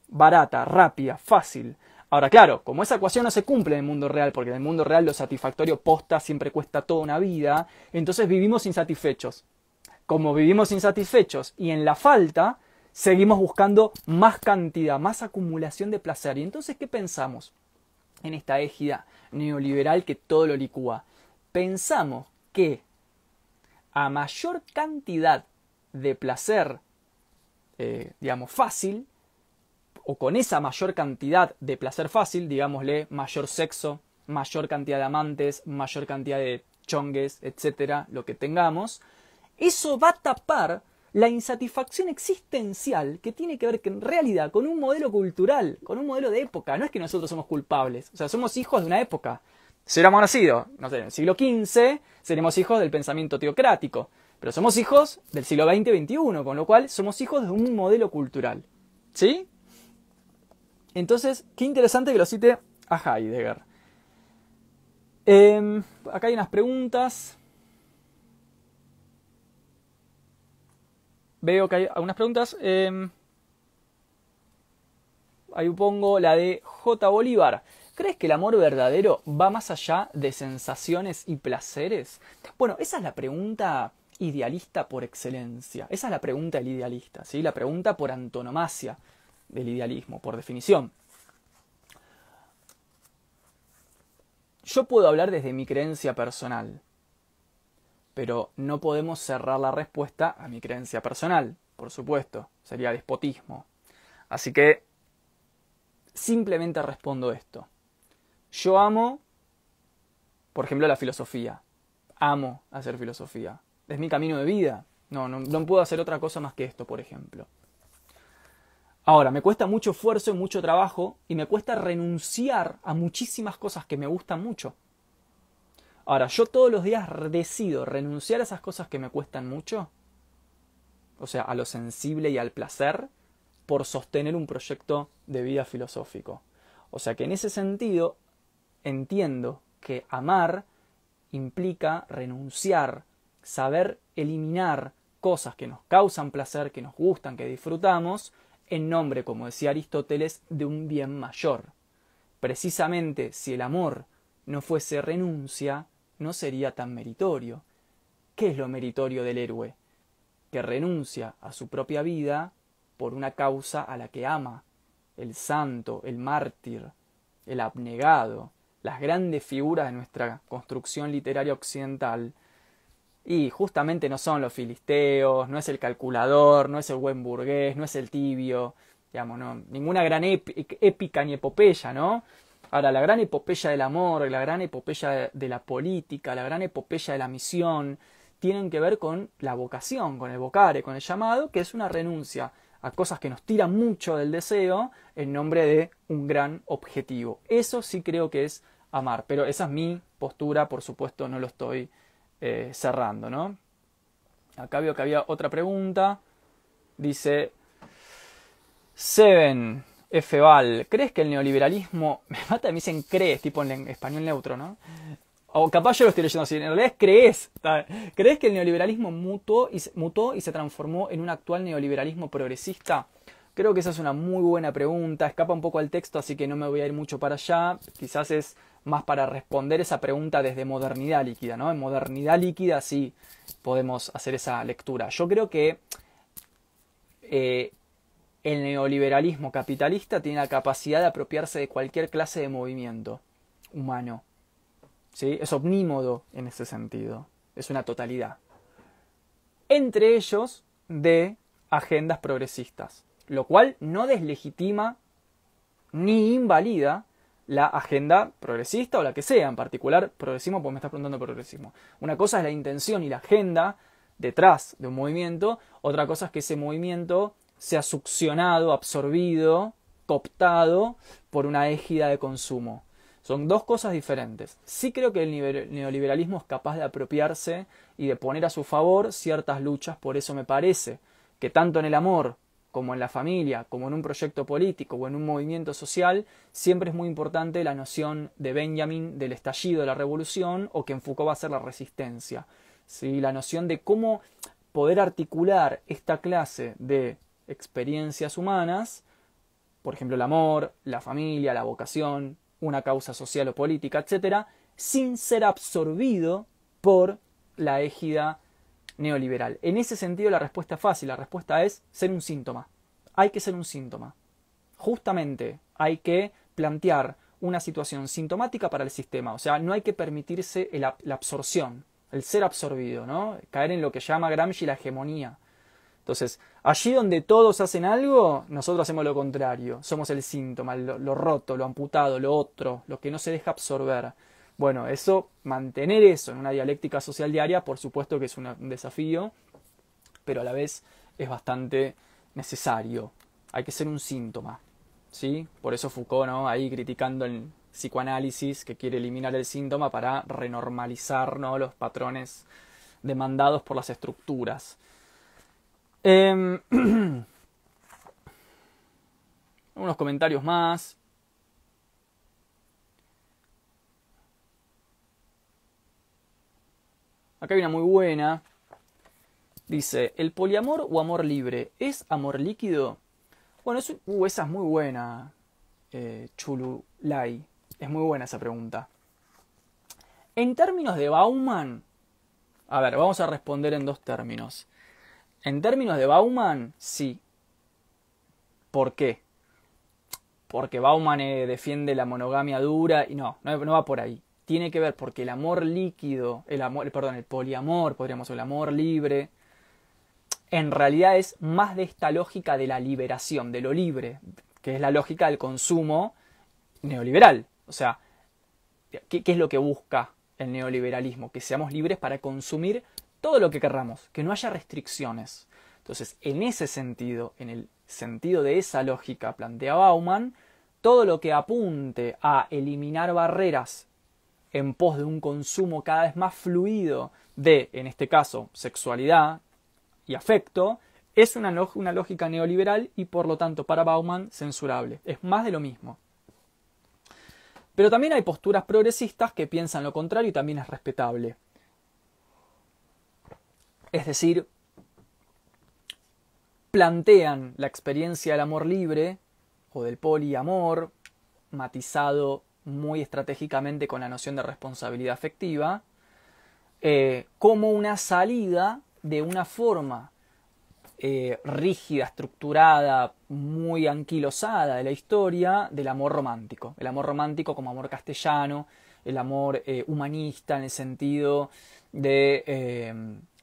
barata, rápida, fácil. Ahora, claro, como esa ecuación no se cumple en el mundo real, porque en el mundo real lo satisfactorio posta siempre cuesta toda una vida, entonces vivimos insatisfechos. Como vivimos insatisfechos y en la falta, seguimos buscando más cantidad, más acumulación de placer. ¿Y entonces qué pensamos en esta égida neoliberal que todo lo licúa? Pensamos que a mayor cantidad de placer, eh, digamos, fácil, o con esa mayor cantidad de placer fácil, digámosle, mayor sexo, mayor cantidad de amantes, mayor cantidad de chongues, etcétera, lo que tengamos, eso va a tapar la insatisfacción existencial que tiene que ver que en realidad con un modelo cultural, con un modelo de época. No es que nosotros somos culpables, o sea, somos hijos de una época. Si éramos nacidos, no sé, en el siglo XV, seremos hijos del pensamiento teocrático, pero somos hijos del siglo XX XXI, con lo cual somos hijos de un modelo cultural. ¿Sí? Entonces, qué interesante que lo cite a Heidegger. Em, acá hay unas preguntas. Veo que hay algunas preguntas. Em, ahí pongo la de J. Bolívar. ¿Crees que el amor verdadero va más allá de sensaciones y placeres? Bueno, esa es la pregunta idealista por excelencia. Esa es la pregunta del idealista, ¿sí? La pregunta por antonomasia del idealismo, por definición. Yo puedo hablar desde mi creencia personal pero no podemos cerrar la respuesta a mi creencia personal, por supuesto, sería despotismo. Así que simplemente respondo esto. Yo amo, por ejemplo, la filosofía. Amo hacer filosofía. Es mi camino de vida. No, no, no puedo hacer otra cosa más que esto, por ejemplo. Ahora, me cuesta mucho esfuerzo y mucho trabajo y me cuesta renunciar a muchísimas cosas que me gustan mucho. Ahora, yo todos los días decido renunciar a esas cosas que me cuestan mucho, o sea, a lo sensible y al placer, por sostener un proyecto de vida filosófico. O sea que en ese sentido entiendo que amar implica renunciar, saber eliminar cosas que nos causan placer, que nos gustan, que disfrutamos, en nombre, como decía Aristóteles, de un bien mayor. Precisamente si el amor no fuese renuncia, no sería tan meritorio. ¿Qué es lo meritorio del héroe? Que renuncia a su propia vida por una causa a la que ama. El santo, el mártir, el abnegado, las grandes figuras de nuestra construcción literaria occidental. Y justamente no son los filisteos, no es el calculador, no es el buen burgués, no es el tibio, digamos, no, ninguna gran épica ni epopeya, ¿no? Ahora, la gran epopeya del amor, la gran epopeya de la política, la gran epopeya de la misión, tienen que ver con la vocación, con el vocare, con el llamado, que es una renuncia a cosas que nos tiran mucho del deseo en nombre de un gran objetivo. Eso sí creo que es amar, pero esa es mi postura, por supuesto no lo estoy eh, cerrando, ¿no? Acá veo que había otra pregunta. Dice, Seven, Feval, ¿crees que el neoliberalismo... <laughs> Me mata, me dicen crees, tipo en español neutro, ¿no? O capaz yo lo estoy leyendo así, en realidad es crees. ¿Crees que el neoliberalismo mutó y, mutó y se transformó en un actual neoliberalismo progresista? Creo que esa es una muy buena pregunta, escapa un poco al texto, así que no me voy a ir mucho para allá. Quizás es más para responder esa pregunta desde modernidad líquida, ¿no? En modernidad líquida sí podemos hacer esa lectura. Yo creo que eh, el neoliberalismo capitalista tiene la capacidad de apropiarse de cualquier clase de movimiento humano. ¿Sí? Es omnímodo en ese sentido. Es una totalidad. Entre ellos, de agendas progresistas, lo cual no deslegitima ni invalida la agenda progresista o la que sea, en particular progresismo, porque me estás preguntando progresismo. Una cosa es la intención y la agenda detrás de un movimiento, otra cosa es que ese movimiento sea succionado, absorbido, cooptado por una égida de consumo. Son dos cosas diferentes. Sí creo que el neoliberalismo es capaz de apropiarse y de poner a su favor ciertas luchas, por eso me parece que tanto en el amor como en la familia, como en un proyecto político o en un movimiento social, siempre es muy importante la noción de Benjamin del estallido de la revolución o que en Foucault va a ser la resistencia. ¿sí? La noción de cómo poder articular esta clase de experiencias humanas, por ejemplo el amor, la familia, la vocación, una causa social o política, etc., sin ser absorbido por la égida neoliberal. En ese sentido la respuesta es fácil, la respuesta es ser un síntoma. Hay que ser un síntoma. Justamente hay que plantear una situación sintomática para el sistema, o sea, no hay que permitirse la absorción, el ser absorbido, ¿no? Caer en lo que llama Gramsci la hegemonía, entonces, allí donde todos hacen algo, nosotros hacemos lo contrario. Somos el síntoma, lo, roto, lo amputado, lo otro, lo que no se deja absorber. Bueno, eso, mantener eso en una dialéctica social diaria, por supuesto que es un desafío, pero a la vez es bastante necesario. Hay que ser un síntoma, ¿sí? Por eso Foucault, ¿no? Ahí criticando el psicoanálisis que quiere eliminar el síntoma para renormalizar, ¿no? Los patrones demandados por las estructuras. Eh, <clears throat> unos comentarios más. Acá hay una muy buena. Dice, ¿el poliamor o amor libre es amor líquido? Bueno, es, uh, esa es muy buena, eh, Chululai. Es muy buena esa pregunta. En términos de Bauman, a ver, vamos a responder en dos términos. En términos de Bauman, sí. ¿Por qué? Porque Bauman eh, defiende la monogamia dura y no, no, va por ahí. Tiene que ver porque el amor líquido, el amor, perdón, el poliamor, podríamos decir, el amor libre, en realidad es más de esta lógica de la liberación, de lo libre, que es la lógica del consumo neoliberal. O sea, qué es lo que busca el neoliberalismo? Que seamos libres para consumir todo lo que querramos, que no haya restricciones. Entonces, en ese sentido, en el sentido de esa lógica plantea Bauman, todo lo que apunte a eliminar barreras en pos de un consumo cada vez más fluido de, en este caso, sexualidad y afecto, es una, una lógica neoliberal y por lo tanto para Bauman censurable. Es más de lo mismo. Pero también hay posturas progresistas que piensan lo contrario y también es respetable. Es decir, plantean la experiencia del amor libre o del poliamor, matizado muy estratégicamente con la noción de responsabilidad afectiva, eh, como una salida de una forma eh, rígida, estructurada, muy anquilosada de la historia del amor romántico, el amor romántico como amor castellano, el amor eh, humanista en el sentido de eh,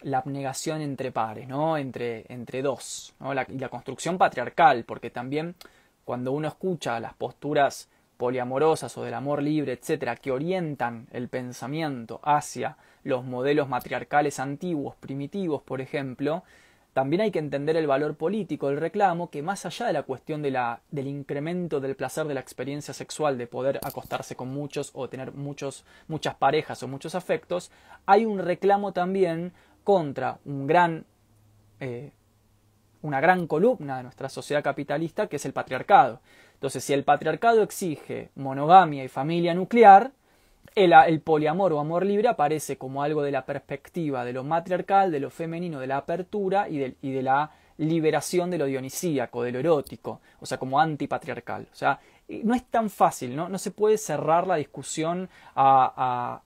la abnegación entre pares, ¿no? entre, entre dos, ¿no? la, y la construcción patriarcal, porque también cuando uno escucha las posturas poliamorosas o del amor libre, etcétera, que orientan el pensamiento hacia los modelos matriarcales antiguos, primitivos, por ejemplo, también hay que entender el valor político del reclamo, que más allá de la cuestión del incremento del placer de la experiencia sexual, de poder acostarse con muchos o tener muchas parejas o muchos afectos, hay un reclamo también contra un gran, eh, una gran columna de nuestra sociedad capitalista, que es el patriarcado. Entonces, si el patriarcado exige monogamia y familia nuclear, el, poliamor o amor libre aparece como algo de la perspectiva de lo matriarcal, de lo femenino, de la apertura y de, la liberación de lo dionisíaco, de lo erótico, o sea, como antipatriarcal. O sea, no es tan fácil, ¿no? No se puede cerrar la discusión a, a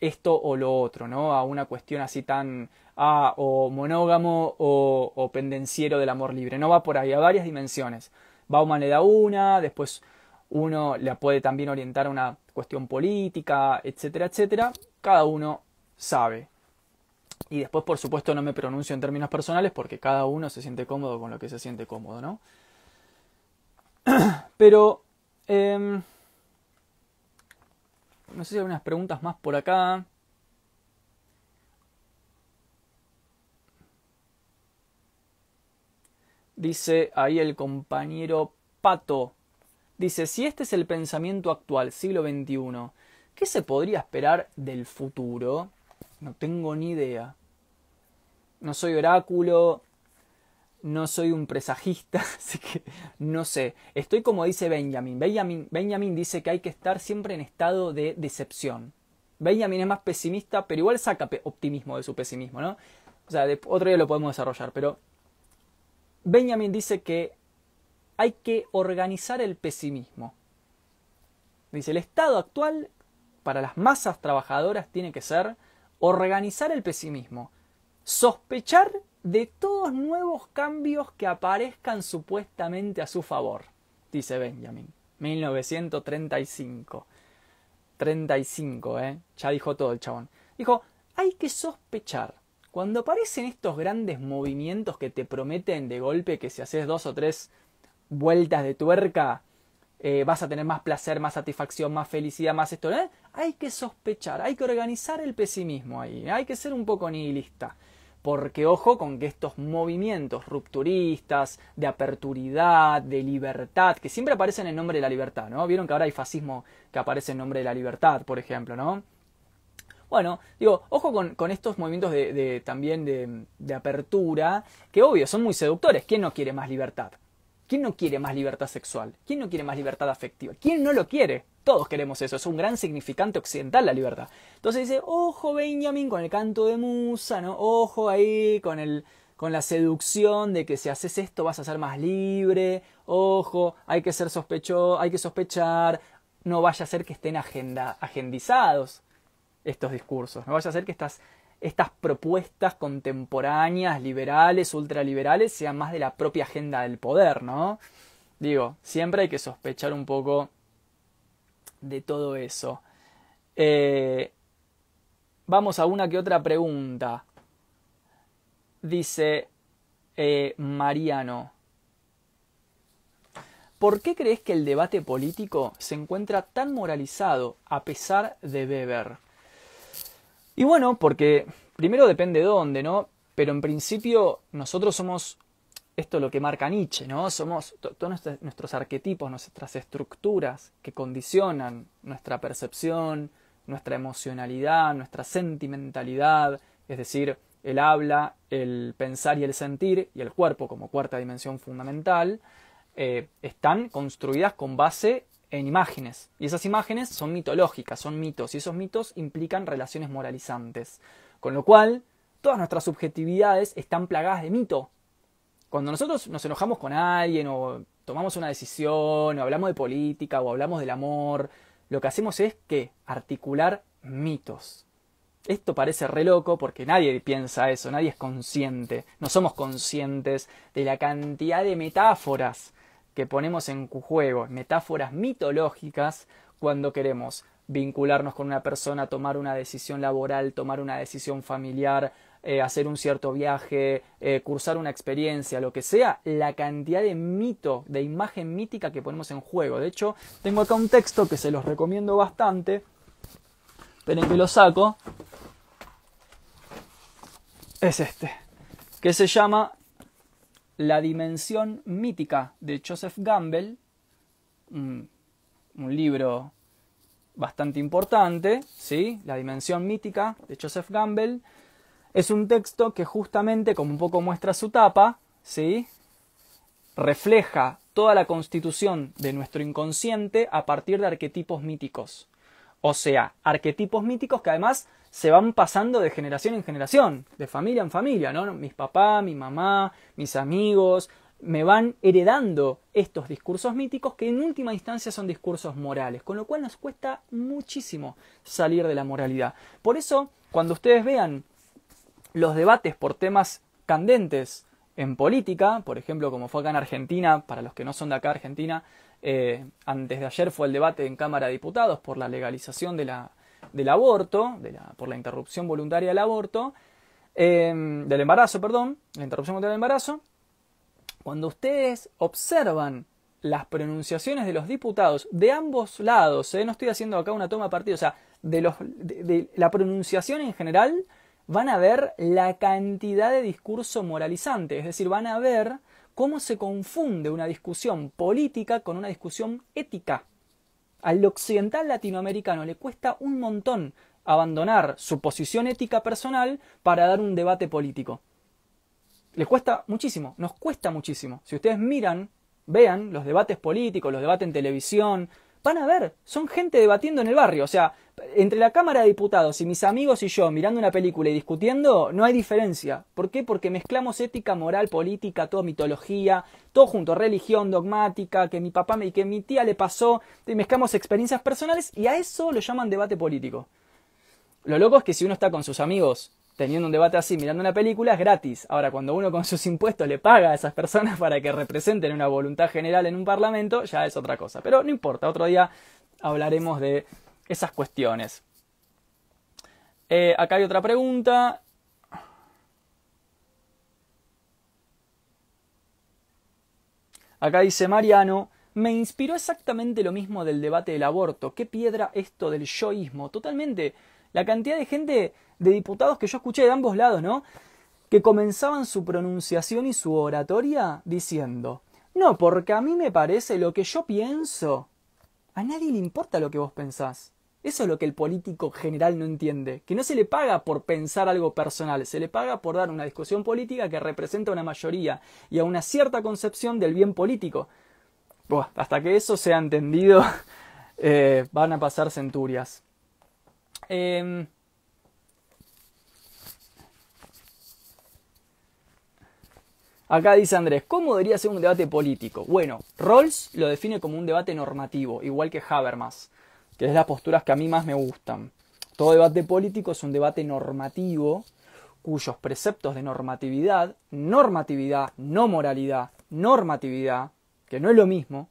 esto o lo otro, ¿no? A una cuestión así tan, a ah, o monógamo o, o pendenciero del amor libre. No va por ahí, a varias dimensiones. Bauman le da una, después uno la puede también orientar a una cuestión política, etcétera, etcétera. Cada uno sabe. Y después, por supuesto, no me pronuncio en términos personales porque cada uno se siente cómodo con lo que se siente cómodo, ¿no? <clears throat> Pero... Em, no sé si hay unas preguntas más por acá. Dice ahí el compañero Pato. Dice, si este es el pensamiento actual, siglo XXI, ¿qué se podría esperar del futuro? No tengo ni idea. No soy oráculo, no soy un presagista, <laughs> así que no sé. Estoy como dice Benjamin. Benjamin. dice que hay que estar siempre en estado de decepción. Benjamin es más pesimista, pero igual saca optimismo de su pesimismo, ¿no? O sea, otro día lo podemos desarrollar, pero Benjamin dice que hay que organizar el pesimismo. Dice, el estado actual para las masas trabajadoras tiene que ser organizar el pesimismo, sospechar de todos nuevos cambios que aparezcan supuestamente a su favor, dice Benjamin, 1935. 35, ¿eh? Ya dijo todo el chabón. Dijo, hay que sospechar. Cuando aparecen estos grandes movimientos que te prometen de golpe que si haces dos o tres vueltas de tuerca, eh, vas a tener más placer, más satisfacción, más felicidad, más esto. ¿eh? Hay que sospechar, hay que organizar el pesimismo ahí, ¿eh? hay que ser un poco nihilista. Porque ojo con que estos movimientos rupturistas, de aperturidad, de libertad, que siempre aparecen en nombre de la libertad, ¿no? Vieron que ahora hay fascismo que aparece en nombre de la libertad, por ejemplo, ¿no? Bueno, digo, ojo con, estos movimientos de, también de, de, apertura, que obvio, son muy seductores. ¿Quién no quiere más libertad? ¿Quién no quiere más libertad sexual? ¿Quién no quiere más libertad afectiva? ¿Quién no lo quiere? Todos queremos eso, es un gran significante occidental la libertad. Entonces dice, ojo Benjamin con el canto de Musa, ¿no? Ojo ahí con el con la seducción de que si haces esto vas a ser más libre, ojo, hay que ser sospechoso, hay que sospechar, no vaya a ser que estén agenda, agendizados estos discursos, no vaya a ser que estás estas propuestas contemporáneas, liberales, ultraliberales, sean más de la propia agenda del poder, ¿no? Digo, siempre hay que sospechar un poco de todo eso. Eh, vamos a una que otra pregunta. Dice eh, Mariano. ¿Por qué crees que el debate político se encuentra tan moralizado a pesar de Weber? Y bueno, porque primero depende de dónde, ¿no? Pero en principio nosotros somos esto lo que marca Nietzsche, ¿no? Somos todos nuestros arquetipos, nuestras estructuras que condicionan nuestra percepción, nuestra emocionalidad, nuestra sentimentalidad, es decir, el habla, el pensar y el sentir, y el cuerpo como cuarta dimensión fundamental, eh, están construidas con base en imágenes. Y esas imágenes son mitológicas, son mitos, y esos mitos implican relaciones moralizantes. Con lo cual, todas nuestras subjetividades están plagadas de mito. Cuando nosotros nos enojamos con alguien o tomamos una decisión o hablamos de política o hablamos del amor, lo que hacemos es que articular mitos. Esto parece re loco porque nadie piensa eso, nadie es consciente, no somos conscientes de la cantidad de metáforas que ponemos en juego, metáforas mitológicas, cuando queremos vincularnos con una persona, tomar una decisión laboral, tomar una decisión familiar, eh, hacer un cierto viaje, eh, cursar una experiencia, lo que sea, la cantidad de mito, de imagen mítica que ponemos en juego. De hecho, tengo acá un texto que se los recomiendo bastante. en que lo saco. Es este, que se llama la dimensión mítica de Joseph Gamble, un, libro bastante importante, ¿sí? La dimensión mítica de Joseph Gamble, es un texto que justamente, como un poco muestra su tapa, ¿sí? refleja toda la constitución de nuestro inconsciente a partir de arquetipos míticos. O sea, arquetipos míticos que además se van pasando de generación en generación, de familia en familia, ¿no? Mis papás, mi mamá, mis amigos, me van heredando estos discursos míticos que en última instancia son discursos morales, con lo cual nos cuesta muchísimo salir de la moralidad. Por eso, cuando ustedes vean los debates por temas candentes en política, por ejemplo, como fue acá en Argentina, para los que no son de acá Argentina, eh, antes de ayer fue el debate en Cámara de Diputados por la legalización de la del aborto, por la interrupción voluntaria del aborto, em, del embarazo, perdón, la interrupción voluntaria del embarazo, cuando ustedes observan las pronunciaciones de los diputados de ambos lados, ¿eh? no estoy haciendo acá una toma partida, partido, o sea, de, los, de la pronunciación en general, van a ver la cantidad de discurso moralizante, es decir, van a ver cómo se confunde una discusión política con una discusión ética al occidental latinoamericano le cuesta un montón abandonar su posición ética personal para dar un debate político. Les cuesta muchísimo, nos cuesta muchísimo. Si ustedes miran, vean los debates políticos, los debates en televisión, van a ver, son gente debatiendo en el barrio, o sea, entre la Cámara de Diputados y mis amigos y yo mirando una película y discutiendo, no hay diferencia. ¿Por qué? Porque mezclamos ética, moral, política, todo, mitología, todo junto, religión, dogmática, que mi papá me y que mi tía le pasó, mezclamos experiencias personales y a eso lo llaman debate político. Lo loco es que si uno está con sus amigos teniendo un debate así, mirando una película, es gratis. Ahora, cuando uno con sus impuestos le paga a esas personas <laughs> para que representen una voluntad general en un parlamento, ya es otra cosa. Pero no importa, otro día hablaremos de esas cuestiones. Eh, acá hay otra pregunta. Acá dice Mariano, me inspiró exactamente lo mismo del debate del aborto. Qué piedra esto del yoísmo. Totalmente. La cantidad de gente de diputados que yo escuché de ambos lados, ¿no? Que comenzaban su pronunciación y su oratoria diciendo, no, porque a mí me parece lo que yo pienso. A nadie le importa lo que vos pensás. Eso es lo que el político general no entiende, que no se le paga por pensar algo personal, se le paga por dar una discusión política que representa a una mayoría y a una cierta concepción del bien político. hasta que eso sea entendido, <laughs> eh, van a pasar centurias. Eh, Acá dice Andrés, ¿cómo debería ser un debate político? Bueno, Rawls lo define como un debate normativo, igual que Habermas, que es las posturas que a mí más me gustan. Todo debate político es un debate normativo cuyos preceptos de normatividad, normatividad, no moralidad, normatividad, que no es lo mismo,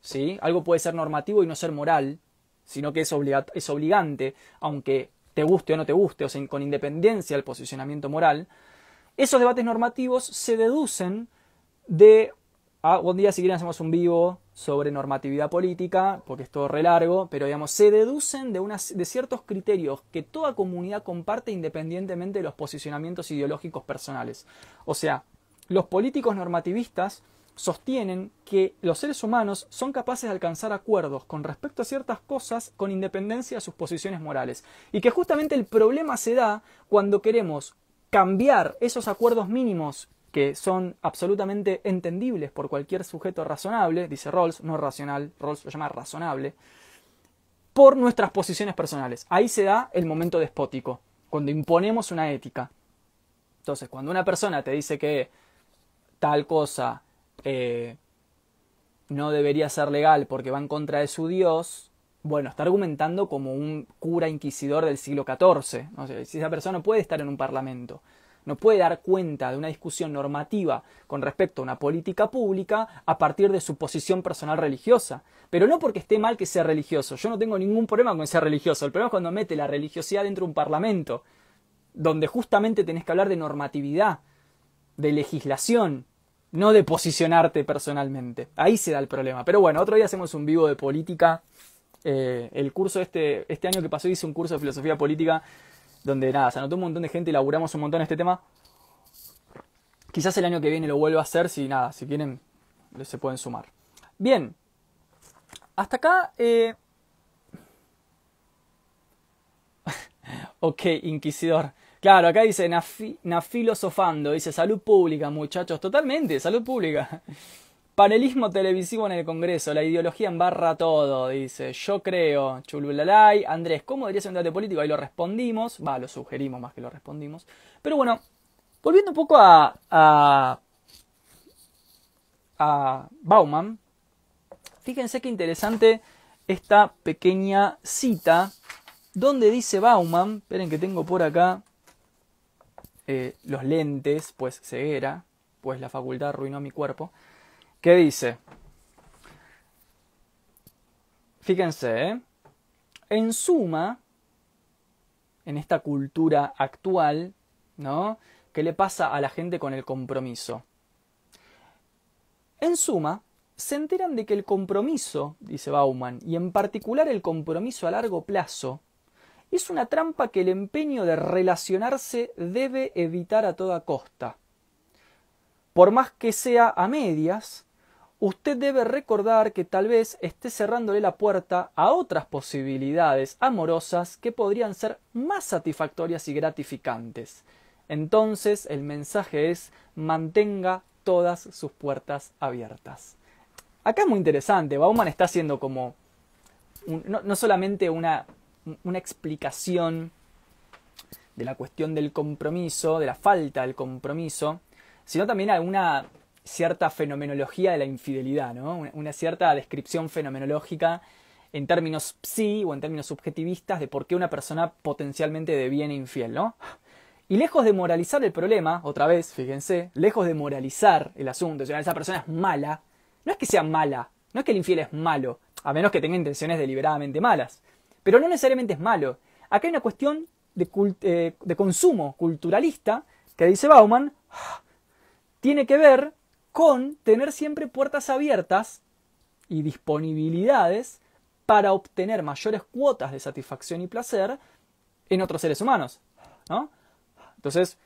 ¿sí? Algo puede ser normativo y no ser moral, sino que es, es obligante, aunque te guste o no te guste, o sea, con independencia del posicionamiento moral, esos debates normativos se deducen de... Ah, buen día, si quieren hacemos un vivo sobre normatividad política, porque es todo re largo, pero digamos, se deducen de, unas, de ciertos criterios que toda comunidad comparte independientemente de los posicionamientos ideológicos personales. O sea, los políticos normativistas sostienen que los seres humanos son capaces de alcanzar acuerdos con respecto a ciertas cosas con independencia de sus posiciones morales y que justamente el problema se da cuando queremos cambiar esos acuerdos mínimos que son absolutamente entendibles por cualquier sujeto razonable, dice Rawls, no racional, Rawls lo llama razonable, por nuestras posiciones personales. Ahí se da el momento despótico, cuando imponemos una ética. Entonces, cuando una persona te dice que tal cosa eh, no debería ser legal porque va en contra de su Dios, bueno, está argumentando como un cura inquisidor del siglo XIV. no sé si esa persona no puede estar en un parlamento, no puede dar cuenta de una discusión normativa con respecto a una política pública a partir de su posición personal religiosa. Pero no porque esté mal que sea religioso. Yo no tengo ningún problema con ser religioso. El problema es cuando mete la religiosidad dentro de un parlamento, donde justamente tenés que hablar de normatividad, de legislación, no de posicionarte personalmente. Ahí se da el problema. Pero bueno, otro día hacemos un vivo de política eh, el curso este, este año que pasó hice un curso de filosofía política donde nada, se anotó un montón de gente y laburamos un montón este tema. Quizás el año que viene lo vuelvo a hacer, si nada, si quieren se pueden sumar. Bien, hasta acá... Eh, <laughs> ok, inquisidor. Claro, acá dice, nafilosofando, dice, salud pública, muchachos, totalmente, salud pública. <laughs> Panelismo televisivo en el Congreso, la ideología embarra todo, dice. Yo creo, Chululalay. Andrés, ¿cómo dirías ser un debate político? Ahí lo respondimos, va, lo sugerimos más que lo respondimos. Pero bueno, volviendo un poco a, Bauman, fíjense qué interesante esta pequeña cita donde dice Bauman, esperen que tengo por acá eh, los lentes, pues ceguera, pues la facultad arruinó mi cuerpo. ¿Qué dice, fíjense, ¿eh? en suma, en esta cultura actual, ¿no? ¿Qué le pasa a la gente con el compromiso? En suma, se enteran de que el compromiso, dice Bauman, y en particular el compromiso a largo plazo, es una trampa que el empeño de relacionarse debe evitar a toda costa. Por más que sea a medias, usted debe recordar que tal vez esté cerrándole la puerta a otras posibilidades amorosas que podrían ser más satisfactorias y gratificantes. Entonces el mensaje es mantenga todas sus puertas abiertas. Acá es muy interesante, Bauman está haciendo como no, solamente una, una explicación de la cuestión del compromiso, de la falta del compromiso, sino también alguna cierta fenomenología de la infidelidad, ¿no? una, cierta descripción fenomenológica en términos psi o en términos subjetivistas de por qué una persona potencialmente deviene infiel, ¿no? Y lejos de moralizar el problema, otra vez, fíjense, lejos de moralizar el asunto, sea, ah, esa persona es mala, no es que sea mala, no es que el infiel es malo, a menos que tenga intenciones deliberadamente malas, pero no necesariamente es malo. Acá hay una cuestión de, eh, de consumo culturalista que dice Bauman, ah, tiene que ver con tener siempre puertas abiertas y disponibilidades para obtener mayores cuotas de satisfacción y placer en otros seres humanos. ¿no? Entonces,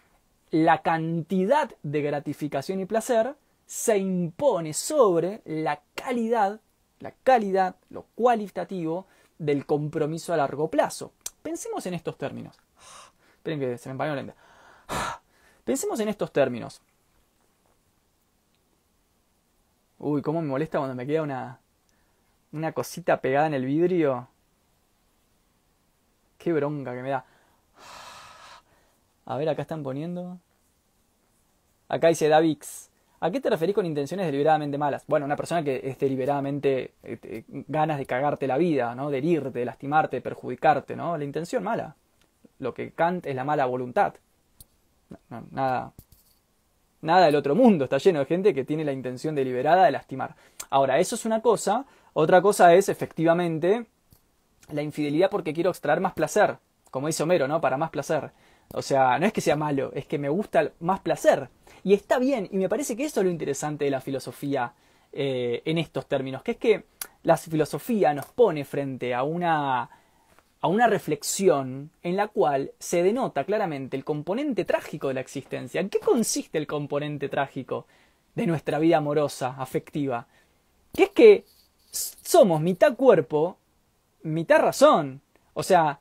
la cantidad de gratificación y placer se impone sobre la calidad, la calidad, lo cualitativo del compromiso a largo plazo. Pensemos en estos términos. Esperen que se me empañó Pensemos en estos términos. Uy, cómo me molesta cuando me queda una, una cosita pegada en el vidrio. Qué bronca que me da. A ver, acá están poniendo. Acá dice Davix. ¿A qué te referís con intenciones deliberadamente malas? Bueno, una persona que es deliberadamente este, ganas de cagarte la vida, ¿no? De herirte, de lastimarte, perjudicarte, ¿no? La intención mala. Lo que Kant es la mala voluntad. nada nada del otro mundo, está lleno de gente que tiene la intención deliberada de lastimar. Ahora, eso es una cosa, otra cosa es efectivamente la infidelidad porque quiero extraer más placer, como dice Homero, ¿no? Para más placer. O sea, no es que sea malo, es que me gusta más placer. Y está bien, y me parece que eso es lo interesante de la filosofía eh, en estos términos, que es que la filosofía nos pone frente a una a una reflexión en la cual se denota claramente el componente trágico de la existencia. ¿En qué consiste el componente trágico de nuestra vida amorosa, afectiva? Que es que somos mitad cuerpo, mitad razón. O sea,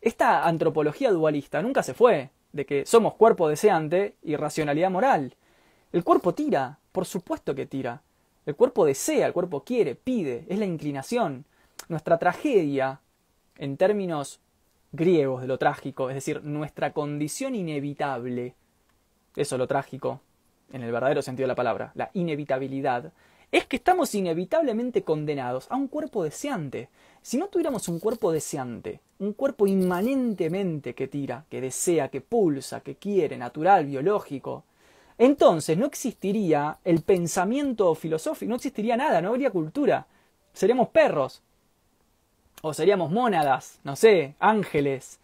esta antropología dualista nunca se fue, de que somos cuerpo deseante y racionalidad moral. El cuerpo tira, por supuesto que tira. El cuerpo desea, el cuerpo quiere, pide, es la inclinación. Nuestra tragedia en términos griegos de lo trágico, es decir, nuestra condición inevitable, eso lo trágico, en el verdadero sentido de la palabra, la inevitabilidad, es que estamos inevitablemente condenados a un cuerpo deseante. Si no tuviéramos un cuerpo deseante, un cuerpo inmanentemente que tira, que desea, que pulsa, que quiere, natural, biológico, entonces no existiría el pensamiento filosófico, no existiría nada, no habría cultura. Seríamos perros, o seríamos mónadas, no sé, ángeles.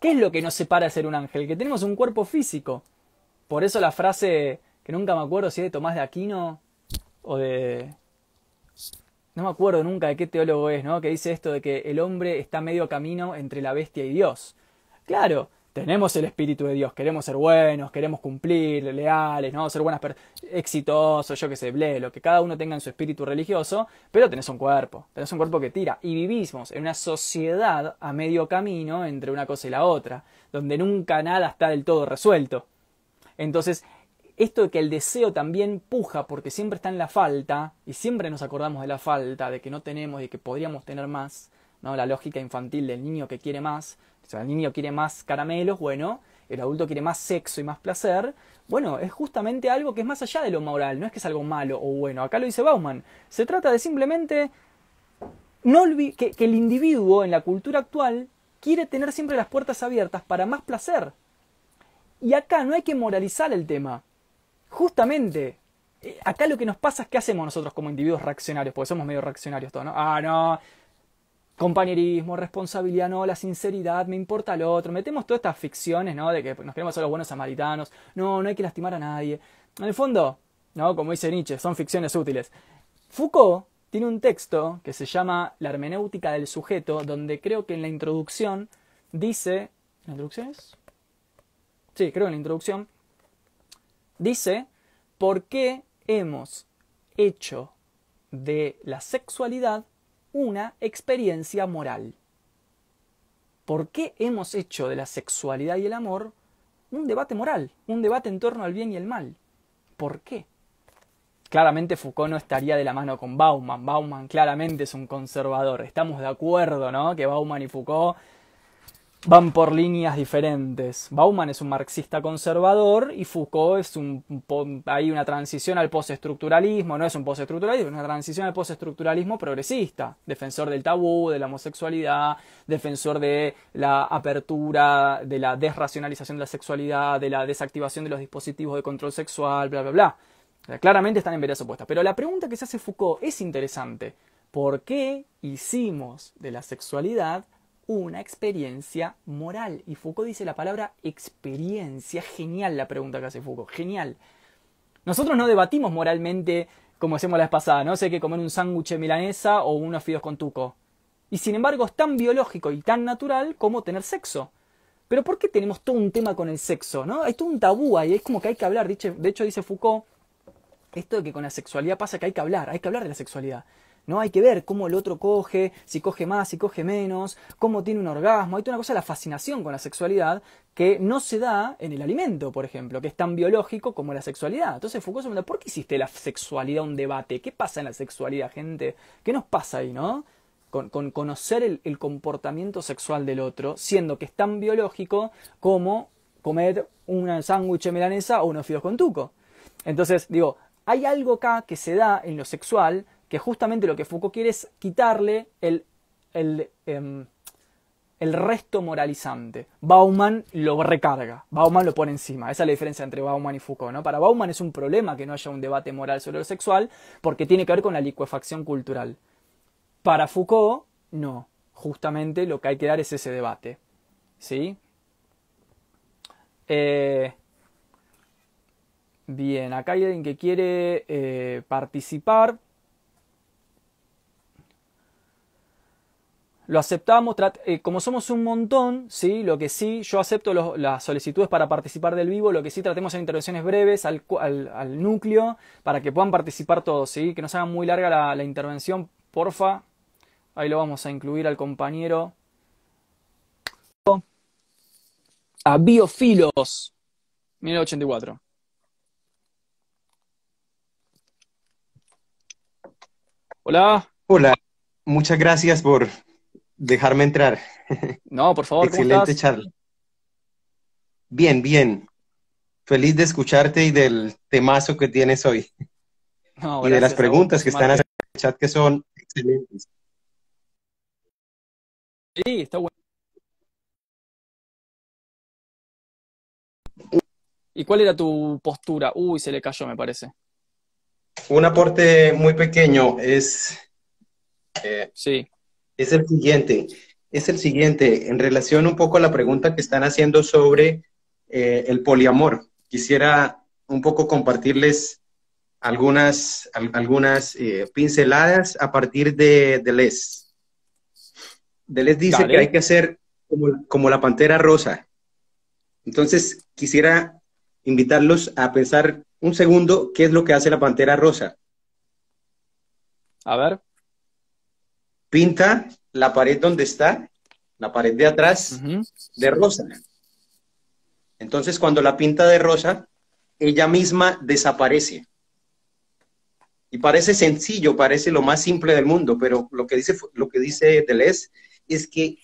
¿Qué es lo que nos separa de ser un ángel? Que tenemos un cuerpo físico. Por eso la frase que nunca me acuerdo si es de Tomás de Aquino o de... No me acuerdo nunca de qué teólogo es, ¿no? Que dice esto de que el hombre está medio camino entre la bestia y Dios. Claro, tenemos el Espíritu de Dios, queremos ser buenos, queremos cumplir, leales, ¿no? ser buenas, exitosos, yo que sé, ble, lo que cada uno tenga en su espíritu religioso, pero tenés un cuerpo, tenés un cuerpo que tira. Y vivimos en una sociedad a medio camino entre una cosa y la otra, donde nunca nada está del todo resuelto. Entonces, esto de que el deseo también puja porque siempre está en la falta, y siempre nos acordamos de la falta, de que no tenemos y que podríamos tener más, ¿no? la lógica infantil del niño que quiere más, o sea, el niño quiere más caramelos, bueno, el adulto quiere más sexo y más placer, bueno, es justamente algo que es más allá de lo moral, no es que es algo malo o bueno, acá lo dice Bauman, se trata de simplemente no que, que el individuo en la cultura actual quiere tener siempre las puertas abiertas para más placer. Y acá no hay que moralizar el tema. Justamente, eh, acá lo que nos pasa es que hacemos nosotros como individuos reaccionarios, porque somos medio reaccionarios todos, ¿no? Ah, no, compañerismo, responsabilidad, no, la sinceridad, me importa lo otro. Metemos todas estas ficciones, ¿no? De que nos queremos a los buenos samaritanos, no, no hay que lastimar a nadie. En el fondo, ¿no? Como dice Nietzsche, son ficciones útiles. Foucault tiene un texto que se llama La hermenéutica del sujeto, donde creo que en la introducción dice. ¿La introducción es? Sí, creo que en la introducción. Dice: ¿Por qué hemos hecho de la sexualidad una experiencia moral. ¿Por qué hemos hecho de la sexualidad y el amor un debate moral, un debate en torno al bien y el mal? ¿Por qué? Claramente Foucault no estaría de la mano con Bauman. Bauman claramente es un conservador. Estamos de acuerdo, ¿no? Que Bauman y Foucault van por líneas diferentes. Bauman es un marxista conservador y Foucault es un hay una transición al postestructuralismo, no es un postestructuralismo, es una transición al postestructuralismo progresista, defensor del tabú, de la homosexualidad, defensor de la apertura, de la desracionalización de la sexualidad, de la desactivación de los dispositivos de control sexual, bla bla bla. claramente están en veras opuestas, pero la pregunta que se hace Foucault es interesante. ¿Por qué hicimos de la sexualidad una experiencia moral. Y Foucault dice la palabra experiencia. Genial la pregunta que hace Foucault. Genial. Nosotros no debatimos moralmente como hacemos la vez pasada, ¿no? Sé que comer un sándwich milanesa o unos fideos con tuco. Y sin embargo es tan biológico y tan natural como tener sexo. Pero ¿por qué tenemos todo un tema con el sexo? ¿no? Hay todo un tabú ahí, es como que hay que hablar. De hecho, dice Foucault, esto de que con la sexualidad pasa que hay que hablar, hay que hablar de la sexualidad. ¿no? Hay que ver cómo el otro coge, si coge más, si coge menos, cómo tiene un orgasmo. Hay toda una cosa, la fascinación con la sexualidad, que no se da en el alimento, por ejemplo, que es tan biológico como la sexualidad. Entonces Foucault se pregunta, ¿por qué hiciste la sexualidad un debate? ¿Qué pasa en la sexualidad, gente? ¿Qué nos pasa ahí, no? Con, conocer el, comportamiento sexual del otro, siendo que es tan biológico como comer un sándwich melanesa o unos fideos con tuco. Entonces, digo, hay algo acá que se da en lo sexual que justamente lo que Foucault quiere es quitarle el, em, el, resto moralizante. Bauman lo recarga, Bauman lo pone encima. Esa es la diferencia entre Bauman y Foucault. ¿no? Para Bauman es un problema que no haya un debate moral sobre lo sexual porque tiene que ver con la licuefacción cultural. Para Foucault, no. Justamente lo que hay que dar es ese debate. ¿Sí? Eh, bien, acá hay alguien que quiere eh, participar. lo aceptamos, eh, como somos un montón, ¿sí? lo que sí, yo acepto las solicitudes para participar del vivo, lo que sí tratemos en intervenciones breves al, núcleo para que puedan participar todos, ¿sí? que no se haga muy larga la, la intervención, porfa, ahí lo vamos a incluir al compañero. A Biofilos, 1984. Hola. Hola, muchas gracias por dejarme entrar. No, por favor. Excelente ¿cómo charla. Bien, bien. Feliz de escucharte y del temazo que tienes hoy. No, y de las preguntas que están en el chat que son excelentes. Sí, está bueno. ¿Y cuál era tu postura? Uy, se le cayó, me parece. Un aporte muy pequeño es... Eh, sí es el siguiente, es el siguiente, en relación un poco a la pregunta que están haciendo sobre eh, el poliamor. Quisiera un poco compartirles algunas, algunas eh, pinceladas a partir de Deleuze. Deleuze dice que hay que hacer como, como, la pantera rosa. Entonces, quisiera invitarlos a pensar un segundo qué es lo que hace la pantera rosa. A ver pinta la pared donde está, la pared de atrás, de rosa. Entonces, cuando la pinta de rosa, ella misma desaparece. Y parece sencillo, parece lo más simple del mundo, pero lo que dice, lo que dice Deleuze es que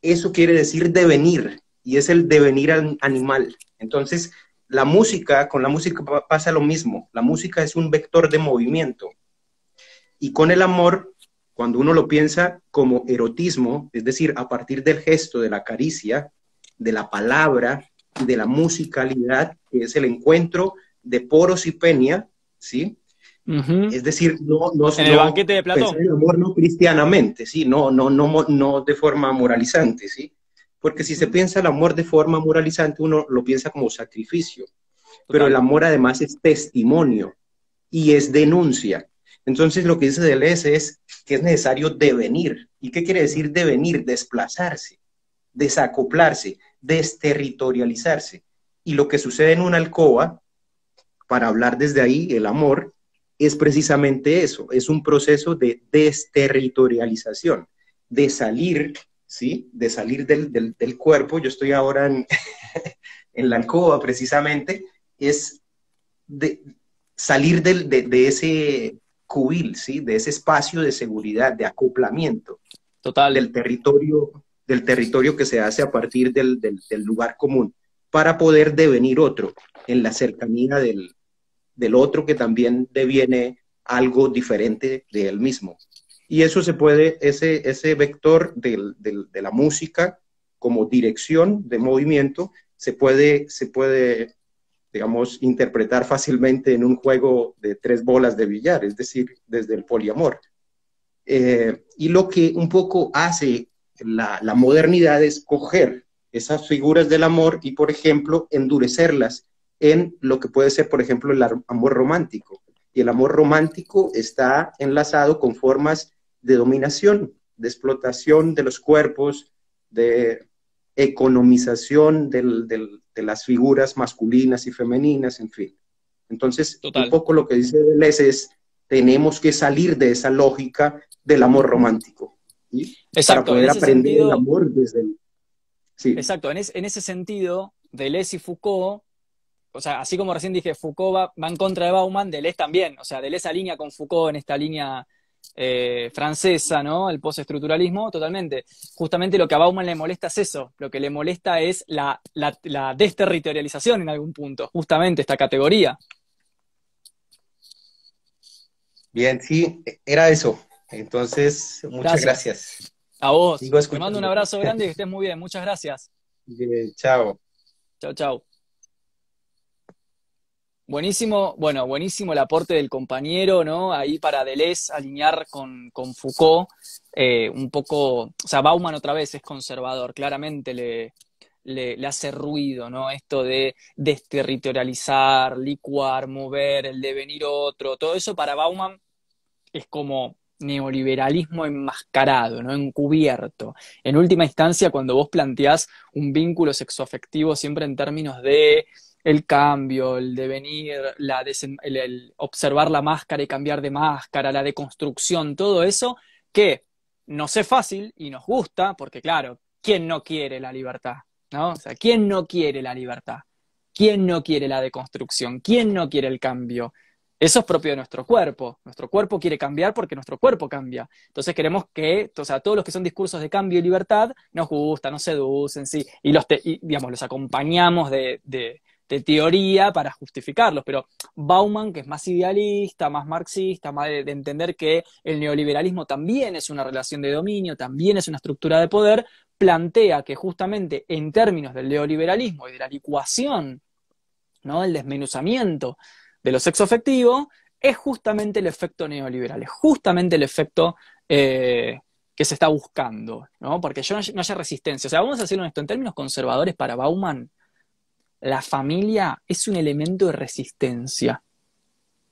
eso quiere decir devenir, y es el devenir animal. Entonces, la música, con la música pasa lo mismo. La música es un vector de movimiento. Y con el amor cuando uno lo piensa como erotismo, es decir, a partir del gesto, de la caricia, de la palabra de la musicalidad, que es el encuentro de poros y peña, ¿sí? Es decir, no, no, no, el amor no cristianamente, sí, no, no, no, no de forma moralizante, sí. Porque si se piensa el amor de forma moralizante, uno lo piensa como sacrificio. Pero el amor además es testimonio y es denuncia. Entonces lo que dice Deleuze es que es necesario devenir. ¿Y qué quiere decir devenir? Desplazarse, desacoplarse, desterritorializarse. Y lo que sucede en una alcoba, para hablar desde ahí, el amor, es precisamente eso, es un proceso de desterritorialización, de salir, ¿sí? De salir del, cuerpo. Yo estoy ahora <laughs> en, la alcoba precisamente, es de salir de ese cubil, ¿sí? de ese espacio de seguridad, de acoplamiento Total. del territorio del territorio que se hace a partir del, lugar común, para poder devenir otro en la cercanía del, otro que también deviene algo diferente de él mismo. Y eso se puede, ese, ese vector de la música como dirección de movimiento se puede, se puede digamos, interpretar fácilmente en un juego de tres bolas de billar, es decir, desde el poliamor. Eh, y lo que un poco hace la, modernidad es coger esas figuras del amor y, por ejemplo, endurecerlas en lo que puede ser, por ejemplo, el amor romántico. Y el amor romántico está enlazado con formas de dominación, de explotación de los cuerpos, de economización del, las figuras masculinas y femeninas, en fin. Entonces, un poco lo que dice Deleuze es, tenemos que salir de esa lógica del amor romántico, Exacto, para poder aprender el amor desde Sí. Exacto, en, ese sentido, Deleuze y Foucault o sea, así como recién dije, Foucault va, en contra de Bauman, Deleuze también, o sea, Deleuze alinea con Foucault en esta línea eh, francesa, ¿no? El postestructuralismo, totalmente. Justamente lo que a Bauman le molesta es eso, lo que le molesta es la, la, desterritorialización en algún punto, justamente esta categoría. Bien, sí, era eso. Entonces, muchas gracias. gracias. A vos. Te mando un abrazo grande y que estés muy bien. <laughs> Muchas gracias. Bien, chao. Chao, chao. Buenísimo, bueno, buenísimo el aporte del compañero, ¿no? Ahí para Deleuze alinear con, Foucault, eh, un poco, o sea, Bauman otra vez es conservador, claramente le, le, le, hace ruido, ¿no? Esto de desterritorializar, licuar, mover, el devenir otro, todo eso para Bauman es como neoliberalismo enmascarado, ¿no? Encubierto. En última instancia, cuando vos planteás un vínculo sexoafectivo siempre en términos de el cambio, el devenir, la el, observar la máscara y cambiar de máscara, la deconstrucción, todo eso, que no es fácil y nos gusta, porque claro, ¿quién no quiere la libertad? ¿No? O sea, ¿quién no quiere la libertad? ¿Quién no quiere la deconstrucción? ¿Quién no quiere el cambio? Eso es propio de nuestro cuerpo. Nuestro cuerpo quiere cambiar porque nuestro cuerpo cambia. Entonces queremos que, o sea, todos los que son discursos de cambio y libertad nos gustan, nos seducen, sí, y los, digamos, los acompañamos de de teoría para justificarlos, pero Bauman, que es más idealista, más marxista, más de, entender que el neoliberalismo también es una relación de dominio, también es una estructura de poder, plantea que justamente en términos del neoliberalismo y de la licuación, ¿no? el desmenuzamiento de lo sexo afectivo, es justamente el efecto neoliberal, es justamente el efecto eh, que se está buscando, ¿no? porque yo no, haya resistencia. O sea, vamos a decirlo en esto, en términos conservadores para Bauman, la familia es un elemento de resistencia.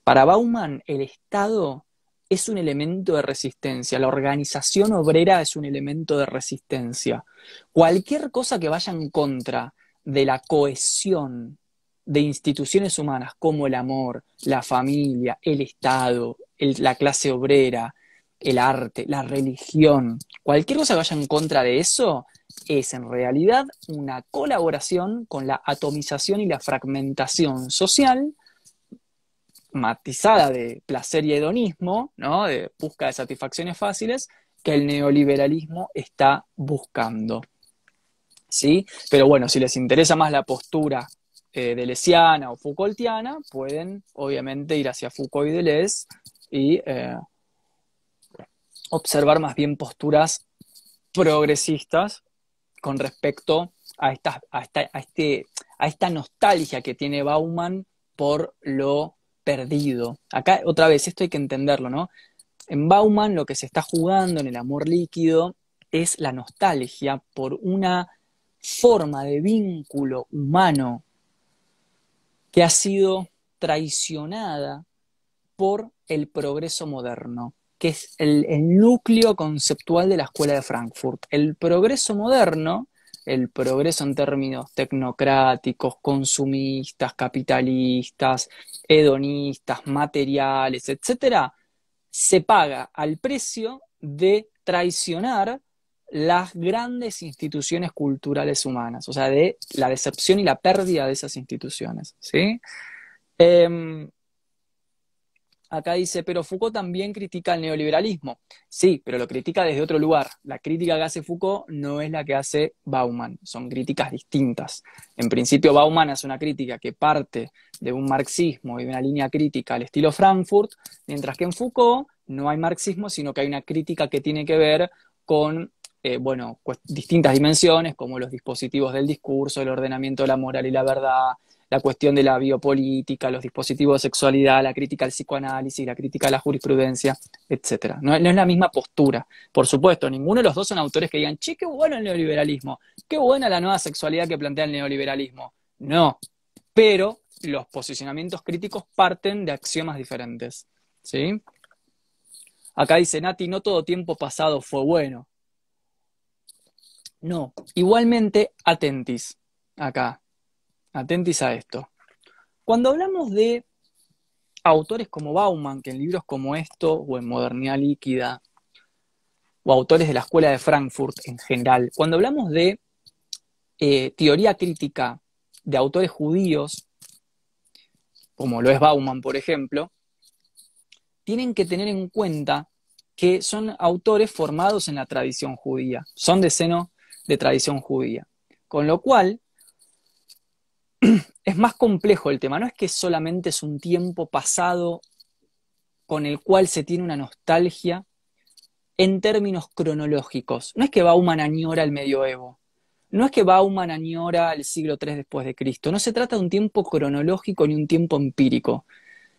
Para Bauman, el Estado es un elemento de resistencia, la organización obrera es un elemento de resistencia. Cualquier cosa que vaya en contra de la cohesión de instituciones humanas como el amor, la familia, el Estado, la clase obrera, el arte, la religión, cualquier cosa que vaya en contra de eso es en realidad una colaboración con la atomización y la fragmentación social, matizada de placer y hedonismo, ¿no? de busca de satisfacciones fáciles, que el neoliberalismo está buscando. ¿Sí? Pero bueno, si les interesa más la postura eh, delesiana o Foucaultiana, pueden obviamente ir hacia Foucault y Deleuze y eh, observar más bien posturas progresistas con respecto a esta, a, este, nostalgia que tiene Bauman por lo perdido. Acá, otra vez, esto hay que entenderlo, ¿no? En Bauman lo que se está jugando en el amor líquido es la nostalgia por una forma de vínculo humano que ha sido traicionada por el progreso moderno que es el, núcleo conceptual de la Escuela de Frankfurt. El progreso moderno, el progreso en términos tecnocráticos, consumistas, capitalistas, hedonistas, materiales, etcétera, se paga al precio de traicionar las grandes instituciones culturales humanas, o sea, de la decepción y la pérdida de esas instituciones. ¿sí? Em, Acá dice, pero Foucault también critica el neoliberalismo. Sí, pero lo critica desde otro lugar. La crítica que hace Foucault no es la que hace Bauman, son críticas distintas. En principio, Bauman hace una crítica que parte de un marxismo y de una línea crítica al estilo Frankfurt, mientras que en Foucault no hay marxismo, sino que hay una crítica que tiene que ver con eh, bueno, distintas dimensiones, como los dispositivos del discurso, el ordenamiento de la moral y la verdad, la cuestión de la biopolítica, los dispositivos de sexualidad, la crítica al psicoanálisis, la crítica a la jurisprudencia, etc. No, es la misma postura. Por supuesto, ninguno de los dos son autores que digan, che, qué bueno el neoliberalismo, qué buena la nueva sexualidad que plantea el neoliberalismo. No, pero los posicionamientos críticos parten de axiomas diferentes. ¿sí? Acá dice Nati, no todo tiempo pasado fue bueno. No, igualmente atentis acá. Atentis a esto. Cuando hablamos de autores como Bauman, que en libros como esto, o en Modernidad Líquida, o autores de la Escuela de Frankfurt en general, cuando hablamos de eh, teoría crítica de autores judíos, como lo es Bauman, por ejemplo, tienen que tener en cuenta que son autores formados en la tradición judía, son de seno de tradición judía. Con lo cual, <clears throat> es más complejo el tema, no es que solamente es un tiempo pasado con el cual se tiene una nostalgia en términos cronológicos. No es que Bauman añora el medioevo, no es que Bauman añora el siglo III después de Cristo, no se trata de un tiempo cronológico ni un tiempo empírico,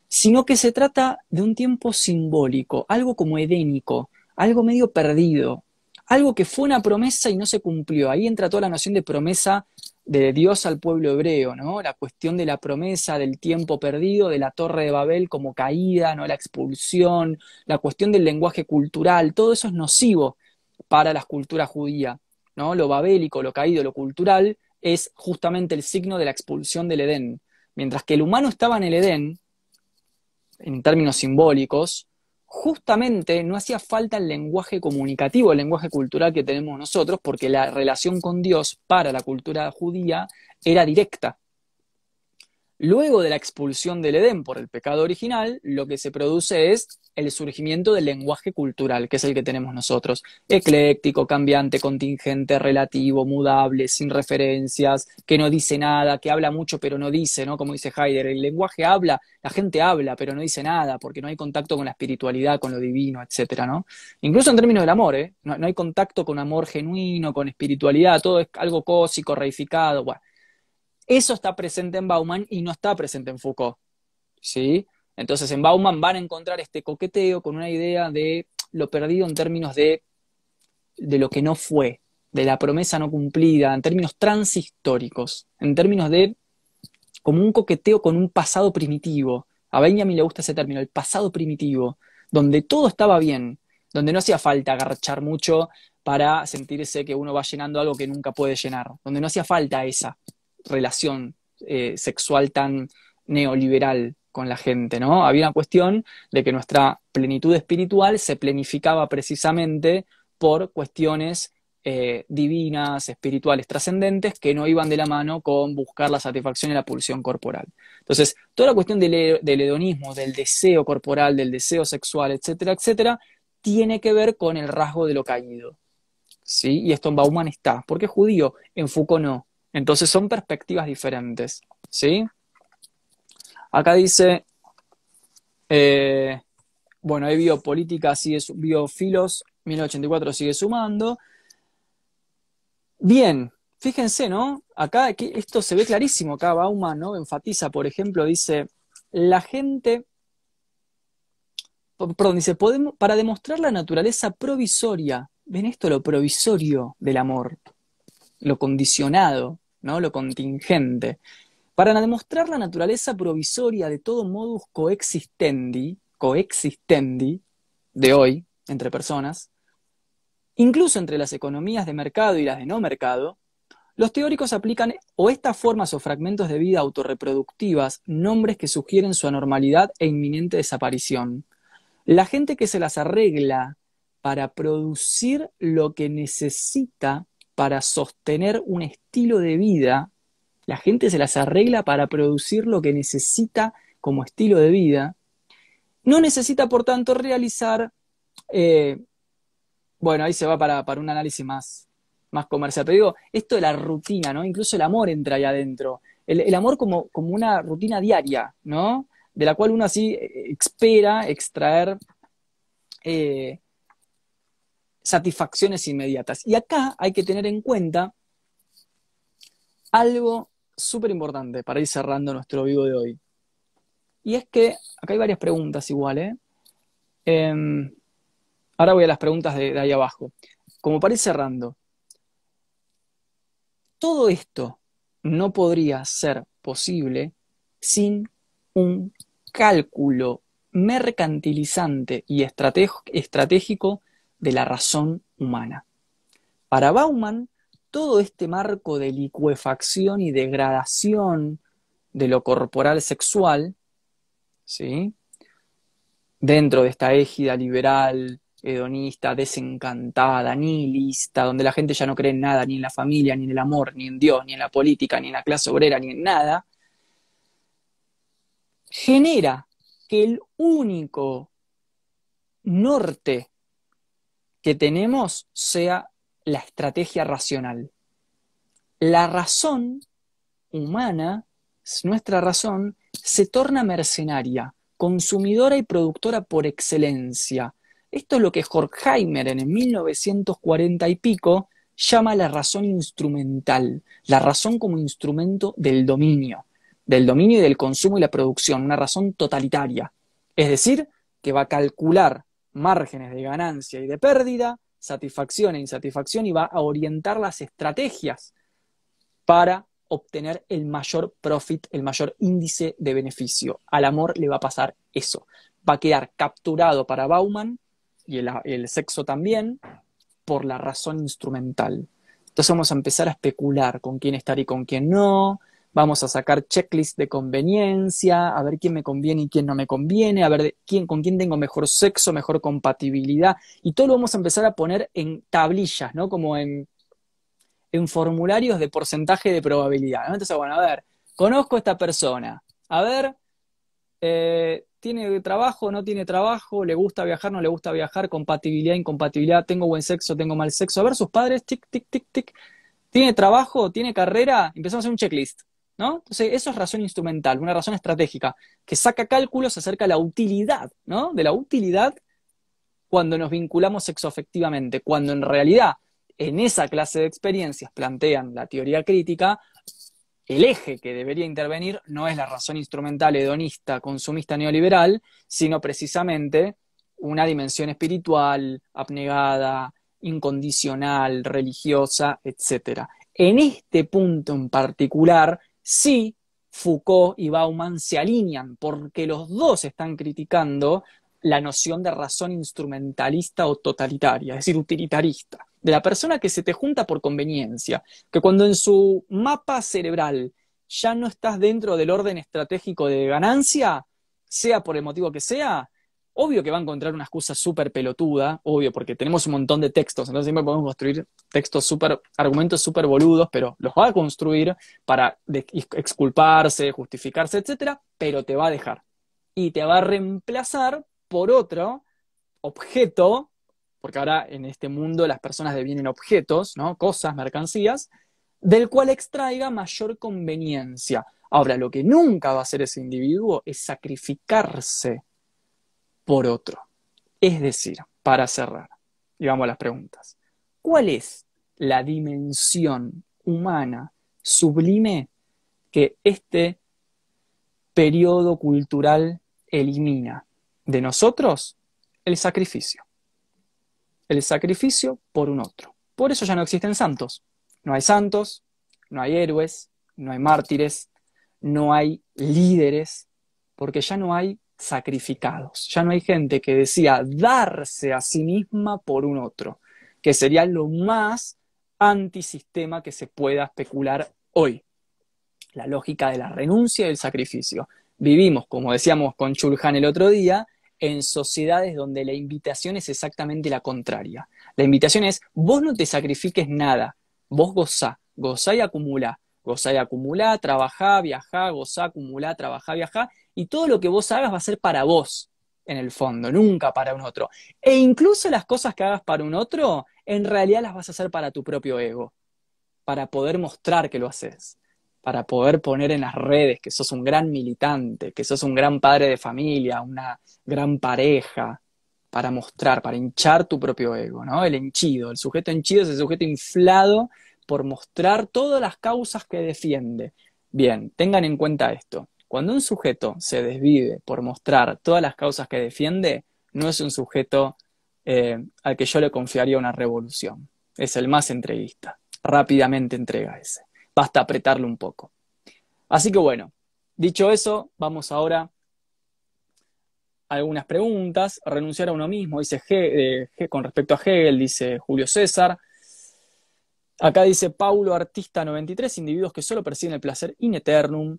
sino que se trata de un tiempo simbólico, algo como edénico, algo medio perdido, algo que fue una promesa y no se cumplió. Ahí entra toda la noción de promesa de Dios al pueblo hebreo, ¿no? La cuestión de la promesa, del tiempo perdido, de la Torre de Babel como caída, ¿no? La expulsión, la cuestión del lenguaje cultural, todo eso es nocivo para las culturas judías, ¿no? Lo babélico, lo caído, lo cultural es justamente el signo de la expulsión del Edén. Mientras que el humano estaba en el Edén, en términos simbólicos, justamente no hacía falta el lenguaje comunicativo, el lenguaje cultural que tenemos nosotros, porque la relación con Dios para la cultura judía era directa, Luego de la expulsión del Edén por el pecado original, lo que se produce es el surgimiento del lenguaje cultural, que es el que tenemos nosotros. Ecléctico, cambiante, contingente, relativo, mudable, sin referencias, que no dice nada, que habla mucho pero no dice, ¿no? Como dice Heider, el lenguaje habla, la gente habla pero no dice nada, porque no hay contacto con la espiritualidad, con lo divino, etcétera, ¿no? Incluso en términos del amor, ¿eh? No, hay contacto con amor genuino, con espiritualidad, todo es algo cósico, reificado, bueno. Eso está presente en Bauman y no está presente en Foucault. ¿sí? Entonces en Bauman van a encontrar este coqueteo con una idea de lo perdido en términos de, de lo que no fue, de la promesa no cumplida, en términos transhistóricos, en términos de como un coqueteo con un pasado primitivo. A Benjamin le gusta ese término, el pasado primitivo, donde todo estaba bien, donde no hacía falta agarrar mucho para sentirse que uno va llenando algo que nunca puede llenar, donde no hacía falta esa, relación eh, sexual tan neoliberal con la gente, ¿no? Había una cuestión de que nuestra plenitud espiritual se plenificaba precisamente por cuestiones eh, divinas, espirituales, trascendentes, que no iban de la mano con buscar la satisfacción y la pulsión corporal. Entonces, toda la cuestión del, hedonismo, del deseo corporal, del deseo sexual, etcétera, etcétera, tiene que ver con el rasgo de lo caído. ¿Sí? Y esto en Bauman está, porque es judío, en Foucault no. Entonces son perspectivas diferentes, ¿sí? Acá dice, eh, bueno, hay biopolítica, sigue, biofilos, 1984 sigue sumando. Bien, fíjense, ¿no? Acá esto se ve clarísimo, acá Bauman, ¿no? Enfatiza, por ejemplo, dice, la gente, perdón, dice, para demostrar la naturaleza provisoria, ven esto lo provisorio del amor, lo condicionado, ¿no? lo contingente, para demostrar la naturaleza provisoria de todo modus coexistendi, coexistendi de hoy entre personas, incluso entre las economías de mercado y las de no mercado, los teóricos aplican o estas formas o fragmentos de vida autorreproductivas nombres que sugieren su anormalidad e inminente desaparición. La gente que se las arregla para producir lo que necesita para sostener un estilo de vida, la gente se las arregla para producir lo que necesita como estilo de vida, no necesita, por tanto, realizar, eh, bueno, ahí se va para, para un análisis más, más comercial, pero digo, esto de la rutina, ¿no? Incluso el amor entra ahí adentro, el, amor como, como una rutina diaria, ¿no? De la cual uno así eh, eh, espera extraer satisfacciones inmediatas. Y acá hay que tener en cuenta algo súper importante para ir cerrando nuestro vivo de hoy. Y es que, acá hay varias preguntas igual, ¿eh? em, ahora voy a las preguntas de, de ahí abajo. Como para ir cerrando, todo esto no podría ser posible sin un cálculo mercantilizante y estratégico de la razón humana. Para Bauman, todo este marco de licuefacción y degradación de lo corporal sexual, ¿sí? dentro de esta égida liberal, hedonista, desencantada, nihilista, donde la gente ya no cree en nada, ni en la familia, ni en el amor, ni en Dios, ni en la política, ni en la clase obrera, ni en nada, genera que el único norte que tenemos sea la estrategia racional. La razón humana, nuestra razón, se torna mercenaria, consumidora y productora por excelencia. Esto es lo que Horkheimer en 1940 y pico llama la razón instrumental, la razón como instrumento del dominio, del dominio y del consumo y la producción, una razón totalitaria. Es decir, que va a calcular márgenes de ganancia y de pérdida, satisfacción e insatisfacción y va a orientar las estrategias para obtener el mayor profit, el mayor índice de beneficio. Al amor le va a pasar eso. Va a quedar capturado para Bauman y el, el sexo también por la razón instrumental. Entonces vamos a empezar a especular con quién estar y con quién no, vamos a sacar checklist de conveniencia, a ver quién me conviene y quién no me conviene, a ver quién, con quién tengo mejor sexo, mejor compatibilidad, y todo lo vamos a empezar a poner en tablillas, ¿no? Como en, formularios de porcentaje de probabilidad, Entonces, bueno, a ver, conozco a esta persona, a ver, eh, tiene trabajo, no tiene trabajo, le gusta viajar, no le gusta viajar, compatibilidad, incompatibilidad, tengo buen sexo, tengo mal sexo, a ver sus padres, tic, tic, tic, tic. ¿Tiene trabajo? ¿Tiene carrera? Empezamos a hacer un checklist. ¿no? Entonces, eso es razón instrumental, una razón estratégica, que saca cálculos acerca de la utilidad, ¿no? De la utilidad cuando nos vinculamos sexoafectivamente, cuando en realidad en esa clase de experiencias plantean la teoría crítica, el eje que debería intervenir no es la razón instrumental hedonista, consumista neoliberal, sino precisamente una dimensión espiritual, abnegada, incondicional, religiosa, etc. En este punto en particular sí Foucault y Bauman se alinean, porque los dos están criticando la noción de razón instrumentalista o totalitaria, es decir, utilitarista, de la persona que se te junta por conveniencia, que cuando en su mapa cerebral ya no estás dentro del orden estratégico de ganancia, sea por el motivo que sea, Obvio que va a encontrar una excusa súper pelotuda, obvio, porque tenemos un montón de textos, entonces siempre podemos construir textos súper, argumentos súper boludos, pero los va a construir para exculparse, justificarse, etcétera, pero te va a dejar. Y te va a reemplazar por otro objeto, porque ahora en este mundo las personas devienen objetos, ¿no? Cosas, mercancías, del cual extraiga mayor conveniencia. Ahora, lo que nunca va a hacer ese individuo es sacrificarse por otro. Es decir, para cerrar, y vamos a las preguntas, ¿cuál es la dimensión humana sublime que este periodo cultural elimina de nosotros? El sacrificio. El sacrificio por un otro. Por eso ya no existen santos. No hay santos, no hay héroes, no hay mártires, no hay líderes, porque ya no hay sacrificados. Ya no hay gente que decía darse a sí misma por un otro, que sería lo más antisistema que se pueda especular hoy. La lógica de la renuncia y el sacrificio. Vivimos, como decíamos con Chulhan el otro día, en sociedades donde la invitación es exactamente la contraria. La invitación es, vos no te sacrifiques nada, vos gozá, gozá y acumulá, gozá y acumulá, trabajá, viajá, gozá, acumulá, trabajá, viajá, y todo lo que vos hagas va a ser para vos, en el fondo, nunca para un otro. E incluso las cosas que hagas para un otro, en realidad las vas a hacer para tu propio ego, para poder mostrar que lo haces, para poder poner en las redes que sos un gran militante, que sos un gran padre de familia, una gran pareja, para mostrar, para hinchar tu propio ego, ¿no? El henchido, el sujeto henchido es el sujeto inflado por mostrar todas las causas que defiende. Bien, tengan en cuenta esto. Cuando un sujeto se desvive por mostrar todas las causas que defiende, no es un sujeto eh, al que yo le confiaría una revolución. Es el más entreguista. Rápidamente entrega ese. Basta apretarlo un poco. Así que bueno, dicho eso, vamos ahora a algunas preguntas. Renunciar a uno mismo, dice G, eh, con respecto a Hegel, dice Julio César. Acá dice Paulo Artista 93, individuos que solo perciben el placer in eternum.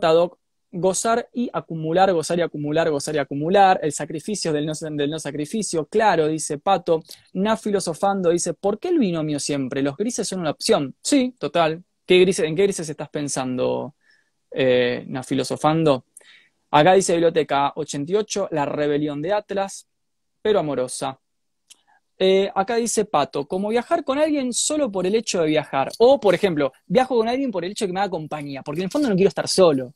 Doc gozar y acumular, gozar y acumular, gozar y acumular, el sacrificio del no, sacrificio, claro, dice Pato, na filosofando, dice, ¿por qué el binomio siempre? Los grises son una opción. Sí, total. ¿Qué grises, ¿En qué grises estás pensando, eh, na filosofando? Acá dice Biblioteca 88, la rebelión de Atlas, pero amorosa. Eh, acá dice Pato, como viajar con alguien solo por el hecho de viajar. O, por ejemplo, viajo con alguien por el hecho de que me haga compañía, porque en el fondo no quiero estar solo.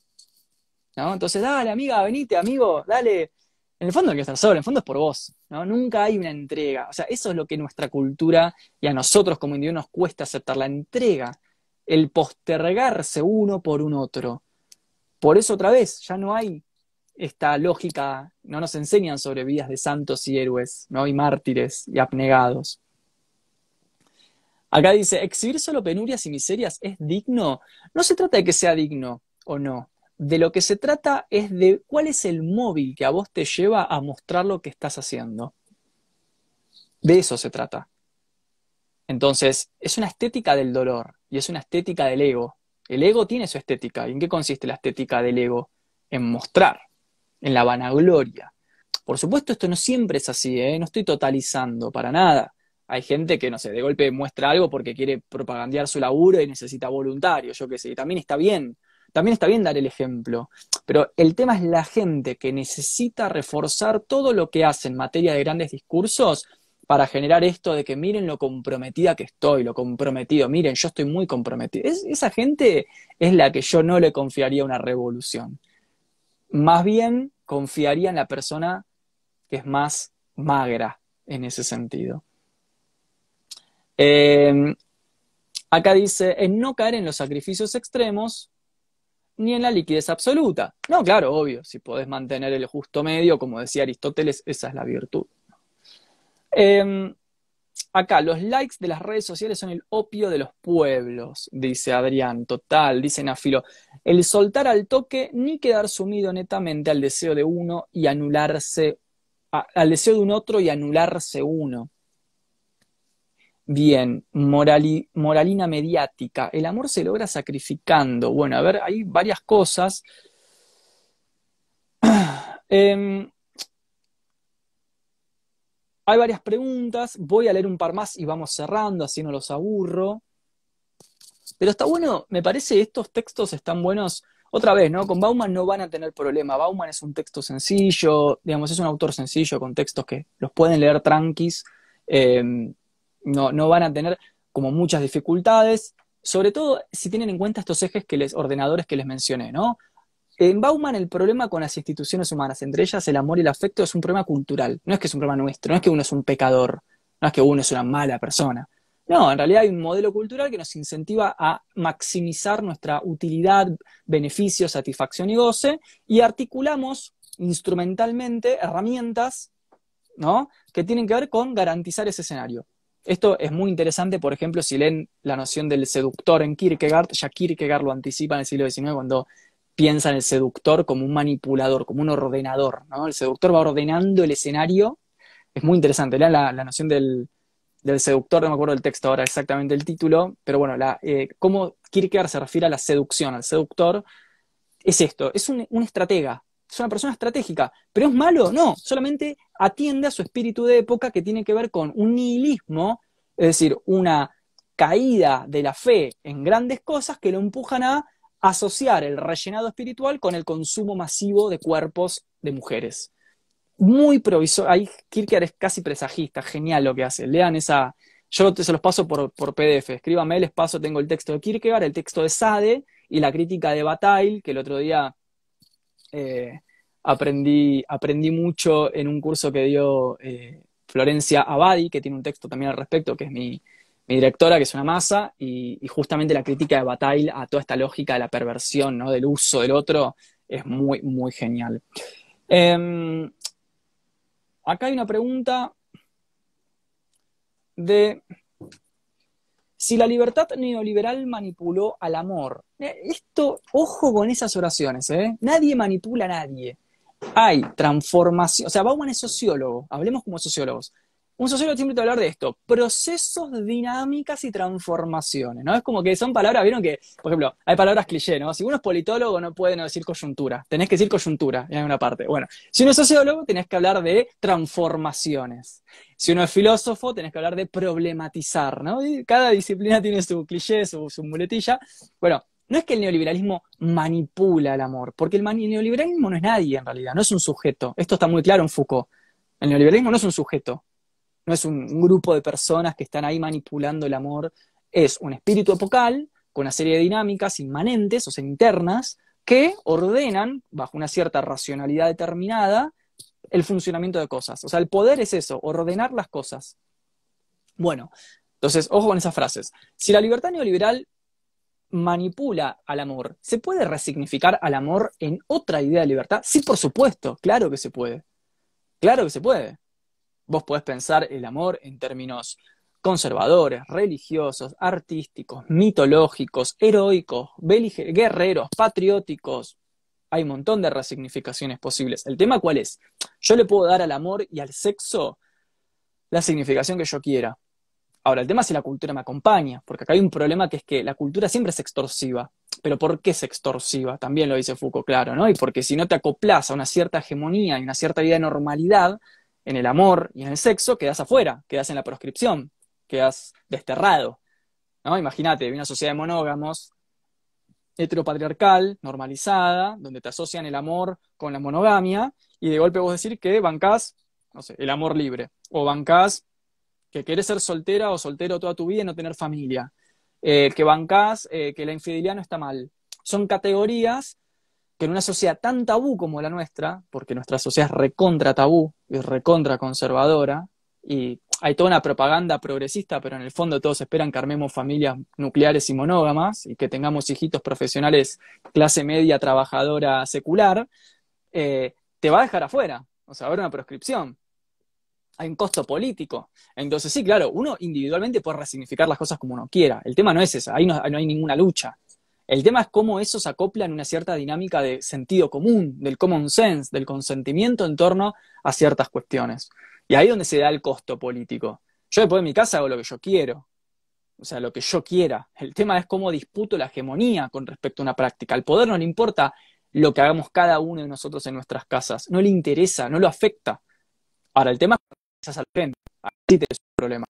Entonces, dale, amiga, venite, amigo, dale. En el fondo que estar solo, en el fondo es por vos, Nunca hay una entrega. O sea, eso es lo que nuestra cultura y a nosotros como individuos nos cuesta aceptar, la entrega, el postergarse uno por un otro. Por eso otra vez, ya no hay esta lógica, no nos enseñan sobre vidas de santos y héroes, ¿no? hay mártires y abnegados. Acá dice, exhibir solo penurias y miserias es digno. No se trata de que sea digno o no de lo que se trata es de cuál es el móvil que a vos te lleva a mostrar lo que estás haciendo. De eso se trata. Entonces, es una estética del dolor y es una estética del ego. El ego tiene su estética. ¿Y en qué consiste la estética del ego? En mostrar, en la vanagloria. Por supuesto, esto no siempre es así, ¿eh? no estoy totalizando para nada. Hay gente que, no sé, de golpe muestra algo porque quiere propagandear su laburo y necesita voluntarios, yo qué sé, y también está bien. También está bien dar el ejemplo, pero el tema es la gente que necesita reforzar todo lo que hace en materia de grandes discursos para generar esto de que miren lo comprometida que estoy, lo comprometido, miren, yo estoy muy comprometido. esa gente es la que yo no le confiaría una revolución. Más bien confiaría en la persona que es más magra en ese sentido. Eh, acá dice, en no caer en los sacrificios extremos, ni en la liquidez absoluta. No, claro, obvio, si podés mantener el justo medio, como decía Aristóteles, esa es la virtud. Em, acá, los likes de las redes sociales son el opio de los pueblos, dice Adrián, total, dice Nafilo. El soltar al toque ni quedar sumido netamente al deseo de uno y anularse, al deseo de un otro y anularse uno. Bien, morali, moralina mediática. El amor se logra sacrificando. Bueno, a ver, hay varias cosas. <clears throat> Em, hay varias preguntas. Voy a leer un par más y vamos cerrando, así no los aburro. Pero está bueno, me parece estos textos están buenos. Otra vez, ¿no? Con Bauman no van a tener problema. Bauman es un texto sencillo, digamos, es un autor sencillo con textos que los pueden leer tranquis. Em, no, van a tener como muchas dificultades, sobre todo si tienen en cuenta estos ejes que les, ordenadores que les mencioné, ¿no? En Bauman el problema con las instituciones humanas, entre ellas el amor y el afecto, es un problema cultural, no es que es un problema nuestro, no es que uno es un pecador, no es que uno es una mala persona. No, en realidad hay un modelo cultural que nos incentiva a maximizar nuestra utilidad, beneficio, satisfacción y goce, y articulamos instrumentalmente herramientas ¿no? que tienen que ver con garantizar ese escenario. Esto es muy interesante, por ejemplo, si leen la noción del seductor en Kierkegaard, ya Kierkegaard lo anticipa en el siglo XIX cuando piensa en el seductor como un manipulador, como un ordenador, ¿no? El seductor va ordenando el escenario, es muy interesante, lean la, noción del, del, seductor, no me acuerdo del texto ahora exactamente el título, pero bueno, eh, cómo Kierkegaard se refiere a la seducción, al seductor, es esto, es un, un estratega, es una persona estratégica, pero es malo, no, solamente atiende a su espíritu de época que tiene que ver con un nihilismo, es decir, una caída de la fe en grandes cosas que lo empujan a asociar el rellenado espiritual con el consumo masivo de cuerpos de mujeres. Muy provisorio, ahí Kierkegaard es casi presagista, genial lo que hace, lean esa, yo se los paso por, PDF, escríbame, les paso, tengo el texto de Kierkegaard, el texto de Sade y la crítica de Bataille, que el otro día eh, aprendí, aprendí mucho en un curso que dio eh, Florencia Abadi, que tiene un texto también al respecto, que es mi, directora, que es una masa, y, justamente la crítica de Bataille a toda esta lógica de la perversión, ¿no? del uso del otro, es muy, muy genial. Em, acá hay una pregunta de si la libertad neoliberal manipuló al amor, eh, esto, ojo con esas oraciones, eh. Nadie manipula a nadie. Hay transformación, o sea, Bauman es sociólogo, hablemos como sociólogos un sociólogo siempre te hablar de esto, procesos, dinámicas y transformaciones, ¿no? Es como que son palabras, vieron que, por ejemplo, hay palabras cliché, ¿no? Si uno es politólogo no puede decir coyuntura, tenés que decir coyuntura en alguna parte. Bueno, si uno es sociólogo tenés que hablar de transformaciones. Si uno es filósofo tenés que hablar de problematizar, ¿no? cada disciplina tiene su cliché, su muletilla. Bueno, no es que el neoliberalismo manipula el amor, porque el neoliberalismo no es nadie en realidad, no es un sujeto. Esto está muy claro en Foucault. El neoliberalismo no es un sujeto, no es un, grupo de personas que están ahí manipulando el amor, es un espíritu epocal con una serie de dinámicas inmanentes, o sea, internas, que ordenan, bajo una cierta racionalidad determinada, el funcionamiento de cosas. O sea, el poder es eso, ordenar las cosas. Bueno, entonces, ojo con esas frases. Si la libertad neoliberal manipula al amor, ¿se puede resignificar al amor en otra idea de libertad? Sí, por supuesto, claro que se puede. Claro que se puede. Vos podés pensar el amor en términos conservadores, religiosos, artísticos, mitológicos, heroicos, guerreros, patrióticos. Hay un montón de resignificaciones posibles. ¿El tema cuál es? Yo le puedo dar al amor y al sexo la significación que yo quiera. Ahora, el tema es si la cultura me acompaña, porque acá hay un problema que es que la cultura siempre es extorsiva. Pero ¿por qué es extorsiva? También lo dice Foucault, claro, ¿no? Y porque si no te acoplas a una cierta hegemonía y una cierta vida de normalidad, en el amor y en el sexo, quedas afuera, quedas en la proscripción, quedas desterrado. ¿no? Imagínate, una sociedad de monógamos heteropatriarcal, normalizada, donde te asocian el amor con la monogamia, y de golpe vos decir que bancás, no sé, el amor libre, o bancás que querés ser soltera o soltero toda tu vida y no tener familia, eh, que bancás eh, que la infidelidad no está mal. Son categorías que en una sociedad tan tabú como la nuestra, porque nuestra sociedad es recontra tabú y recontra conservadora, y hay toda una propaganda progresista, pero en el fondo todos esperan que armemos familias nucleares y monógamas y que tengamos hijitos profesionales clase media, trabajadora, secular, eh, te va a dejar afuera, o sea, va a haber una proscripción. Hay un costo político. Entonces, sí, claro, uno individualmente puede resignificar las cosas como uno quiera. El tema no es ese, ahí no hay ninguna lucha. El tema es cómo eso se acopla en una cierta dinámica de sentido común, del common sense, del consentimiento en torno a ciertas cuestiones. Y ahí es donde se da el costo político. Yo después de mi casa hago lo que yo quiero, o sea, lo que yo quiera. El tema es cómo disputo la hegemonía con respecto a una práctica. Al poder no le importa lo que hagamos cada uno de nosotros en nuestras casas, no le interesa, no lo afecta. Ahora, el tema es al frente, Ahí es un problema.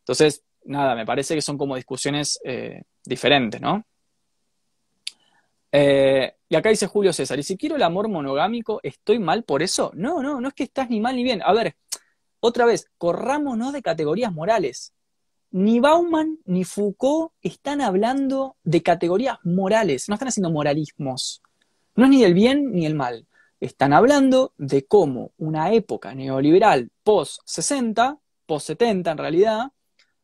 Entonces, nada, me parece que son como discusiones eh, diferentes, ¿no? Eh, y acá dice Julio César, y si quiero el amor monogámico, ¿estoy mal por eso? No, no, no es que estás ni mal ni bien. A ver, otra vez, corrámonos de categorías morales. Ni Bauman ni Foucault están hablando de categorías morales, no están haciendo moralismos. No es ni del bien ni el mal. Están hablando de cómo una época neoliberal post-60, post-70 en realidad,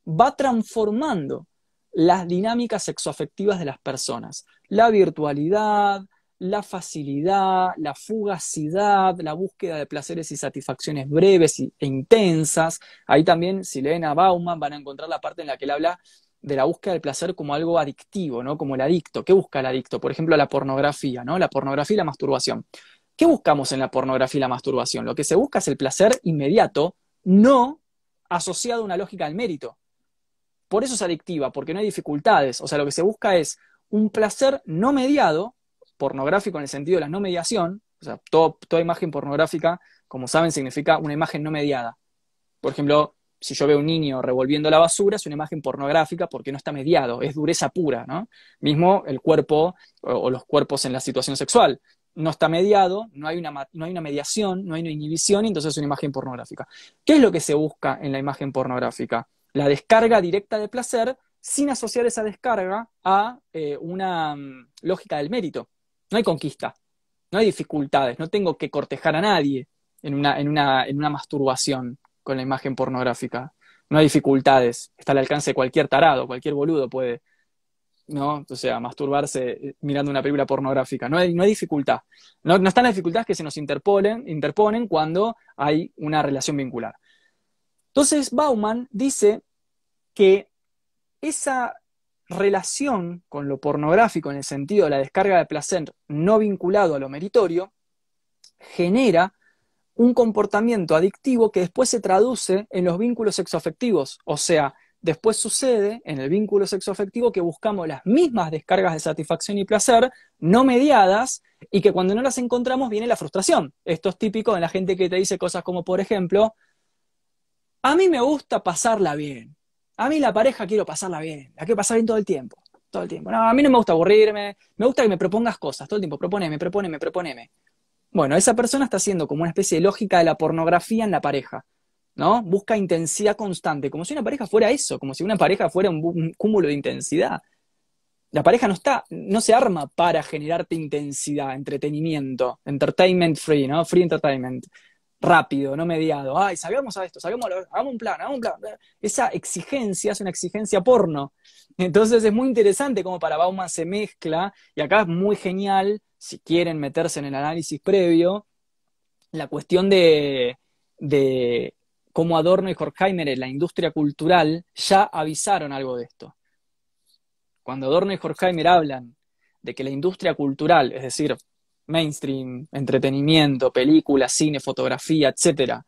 va transformando las dinámicas sexoafectivas de las personas, la virtualidad, la facilidad, la fugacidad, la búsqueda de placeres y satisfacciones breves e intensas. Ahí también, si leen a Bauman, van a encontrar la parte en la que él habla de la búsqueda del placer como algo adictivo, ¿no? Como el adicto. ¿Qué busca el adicto? Por ejemplo, la pornografía, ¿no? La pornografía y la masturbación. ¿Qué buscamos en la pornografía y la masturbación? Lo que se busca es el placer inmediato, no asociado a una lógica del mérito. Por eso es adictiva, porque no hay dificultades. O sea, lo que se busca es un placer no mediado, pornográfico en el sentido de la no mediación. O sea, toda imagen pornográfica, como saben, significa una imagen no mediada. Por ejemplo, si yo veo a un niño revolviendo la basura, es una imagen pornográfica porque no está mediado, es dureza pura, ¿no? Mismo el cuerpo o, los cuerpos en la situación sexual. No está mediado, no hay, una, no hay una mediación, no hay una inhibición, y entonces es una imagen pornográfica. ¿Qué es lo que se busca en la imagen pornográfica? la descarga directa de placer sin asociar esa descarga a eh, una mm, lógica del mérito. No hay conquista, no hay dificultades, no tengo que cortejar a nadie en una, en una, en una masturbación con la imagen pornográfica. No hay dificultades, está al alcance de cualquier tarado, cualquier boludo puede, ¿no? O sea, masturbarse eh, mirando una película pornográfica. No hay, no hay dificultad. No, no, están las dificultades que se nos interponen cuando hay una relación vincular. Entonces Bauman dice que esa relación con lo pornográfico en el sentido de la descarga de placer no vinculado a lo meritorio genera un comportamiento adictivo que después se traduce en los vínculos sexoafectivos. O sea, después sucede en el vínculo sexoafectivo que buscamos las mismas descargas de satisfacción y placer no mediadas y que cuando no las encontramos viene la frustración. Esto es típico de la gente que te dice cosas como, por ejemplo, a mí me gusta pasarla bien. A mí la pareja quiero pasarla bien. La quiero pasar bien todo el tiempo. Todo el tiempo. No, a mí no me gusta aburrirme. Me gusta que me propongas cosas todo el tiempo. Proponeme, proponeme, proponeme. Bueno, esa persona está haciendo como una especie de lógica de la pornografía en la pareja. ¿No? Busca intensidad constante. Como si una pareja fuera eso. Como si una pareja fuera un, un cúmulo de intensidad. La pareja no está, no se arma para generarte intensidad, entretenimiento, entertainment free, ¿no? Free entertainment rápido, no mediado. Ay, salgamos a esto, sabemos hagamos un plan, hagamos un plan. Esa exigencia es una exigencia porno. Entonces es muy interesante como para Bauman se mezcla, y acá es muy genial, si quieren meterse en el análisis previo, la cuestión de, de cómo Adorno y Horkheimer en la industria cultural ya avisaron algo de esto. Cuando Adorno y Horkheimer hablan de que la industria cultural, es decir, mainstream, entretenimiento, película, cine, fotografía, etcétera,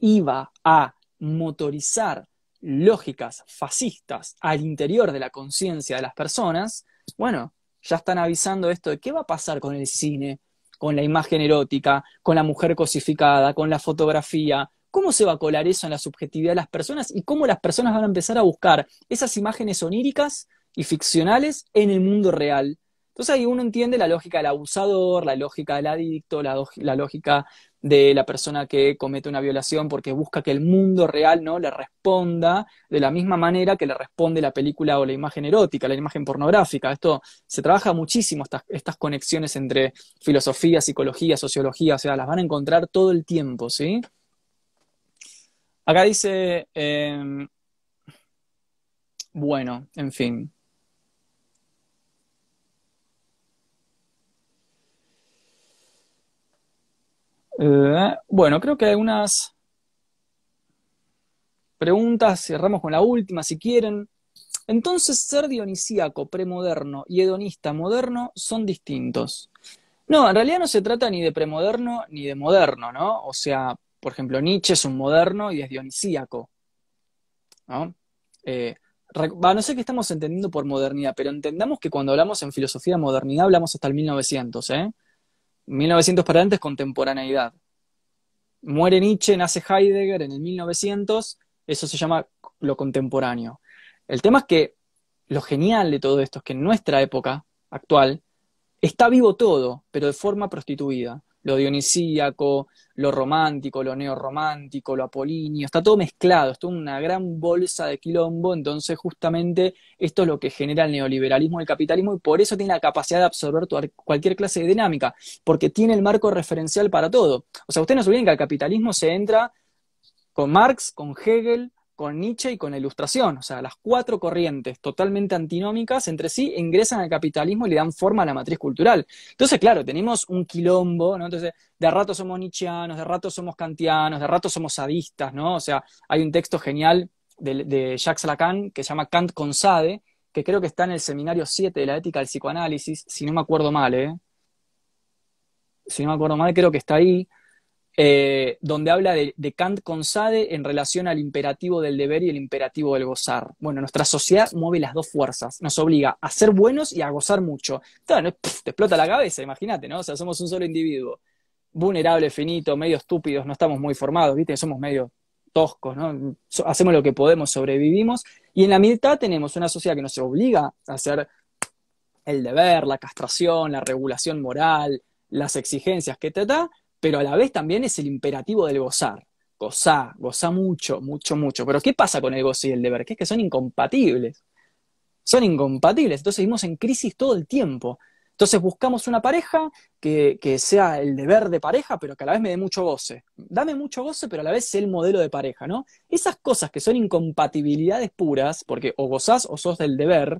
iba a motorizar lógicas fascistas al interior de la conciencia de las personas, bueno, ya están avisando esto de qué va a pasar con el cine, con la imagen erótica, con la mujer cosificada, con la fotografía, cómo se va a colar eso en la subjetividad de las personas y cómo las personas van a empezar a buscar esas imágenes oníricas y ficcionales en el mundo real entonces ahí uno entiende la lógica del abusador, la lógica del adicto, la, lógica de la persona que comete una violación porque busca que el mundo real no le responda de la misma manera que le responde la película o la imagen erótica, la imagen pornográfica. Esto se trabaja muchísimo estas, conexiones entre filosofía, psicología, sociología, o sea, las van a encontrar todo el tiempo, ¿sí? Acá dice, em, bueno, en fin. Eh, bueno, creo que hay unas preguntas, cerramos con la última si quieren. Entonces, ser dionisíaco premoderno y hedonista moderno son distintos. No, en realidad no se trata ni de premoderno ni de moderno, ¿no? O sea, por ejemplo, Nietzsche es un moderno y es dionisíaco, ¿no? Eh, no sé qué estamos entendiendo por modernidad, pero entendamos que cuando hablamos en filosofía de modernidad hablamos hasta el 1900, ¿eh? 1900 para adelante es contemporaneidad. Muere Nietzsche, nace Heidegger en el 1900, eso se llama lo contemporáneo. El tema es que lo genial de todo esto es que en nuestra época actual está vivo todo, pero de forma prostituida lo dionisíaco, lo romántico, lo neorromántico, lo apolíneo, está todo mezclado, está una gran bolsa de quilombo, entonces justamente esto es lo que genera el neoliberalismo, el capitalismo, y por eso tiene la capacidad de absorber cualquier clase de dinámica, porque tiene el marco referencial para todo. O sea, ustedes no se olviden que el capitalismo se entra con Marx, con Hegel, con Nietzsche y con la Ilustración. O sea, las cuatro corrientes totalmente antinómicas entre sí ingresan al capitalismo y le dan forma a la matriz cultural. Entonces, claro, tenemos un quilombo, ¿no? Entonces, de rato somos nietzscheanos, de rato somos kantianos, de rato somos sadistas, ¿no? O sea, hay un texto genial de, de Jacques Lacan que se llama Kant con Sade, que creo que está en el seminario 7 de la ética del psicoanálisis, si no me acuerdo mal, ¿eh? Si no me acuerdo mal, creo que está ahí eh, donde habla de, Kant con Sade en relación al imperativo del deber y el imperativo del gozar. Bueno, nuestra sociedad mueve las dos fuerzas, nos obliga a ser buenos y a gozar mucho. te explota la cabeza, imagínate, ¿no? O sea, somos un solo individuo, vulnerable, finito, medio estúpidos, no estamos muy formados, ¿viste? Somos medio toscos, ¿no? hacemos lo que podemos, sobrevivimos, y en la mitad tenemos una sociedad que nos obliga a hacer el deber, la castración, la regulación moral, las exigencias que te da, pero a la vez también es el imperativo del gozar. Gozá, goza mucho, mucho, mucho. Pero ¿qué pasa con el goce y el deber? Que es que son incompatibles. Son incompatibles. Entonces vivimos en crisis todo el tiempo. Entonces buscamos una pareja que, que, sea el deber de pareja, pero que a la vez me dé mucho goce. Dame mucho goce, pero a la vez sea el modelo de pareja, ¿no? Esas cosas que son incompatibilidades puras, porque o gozás o sos del deber,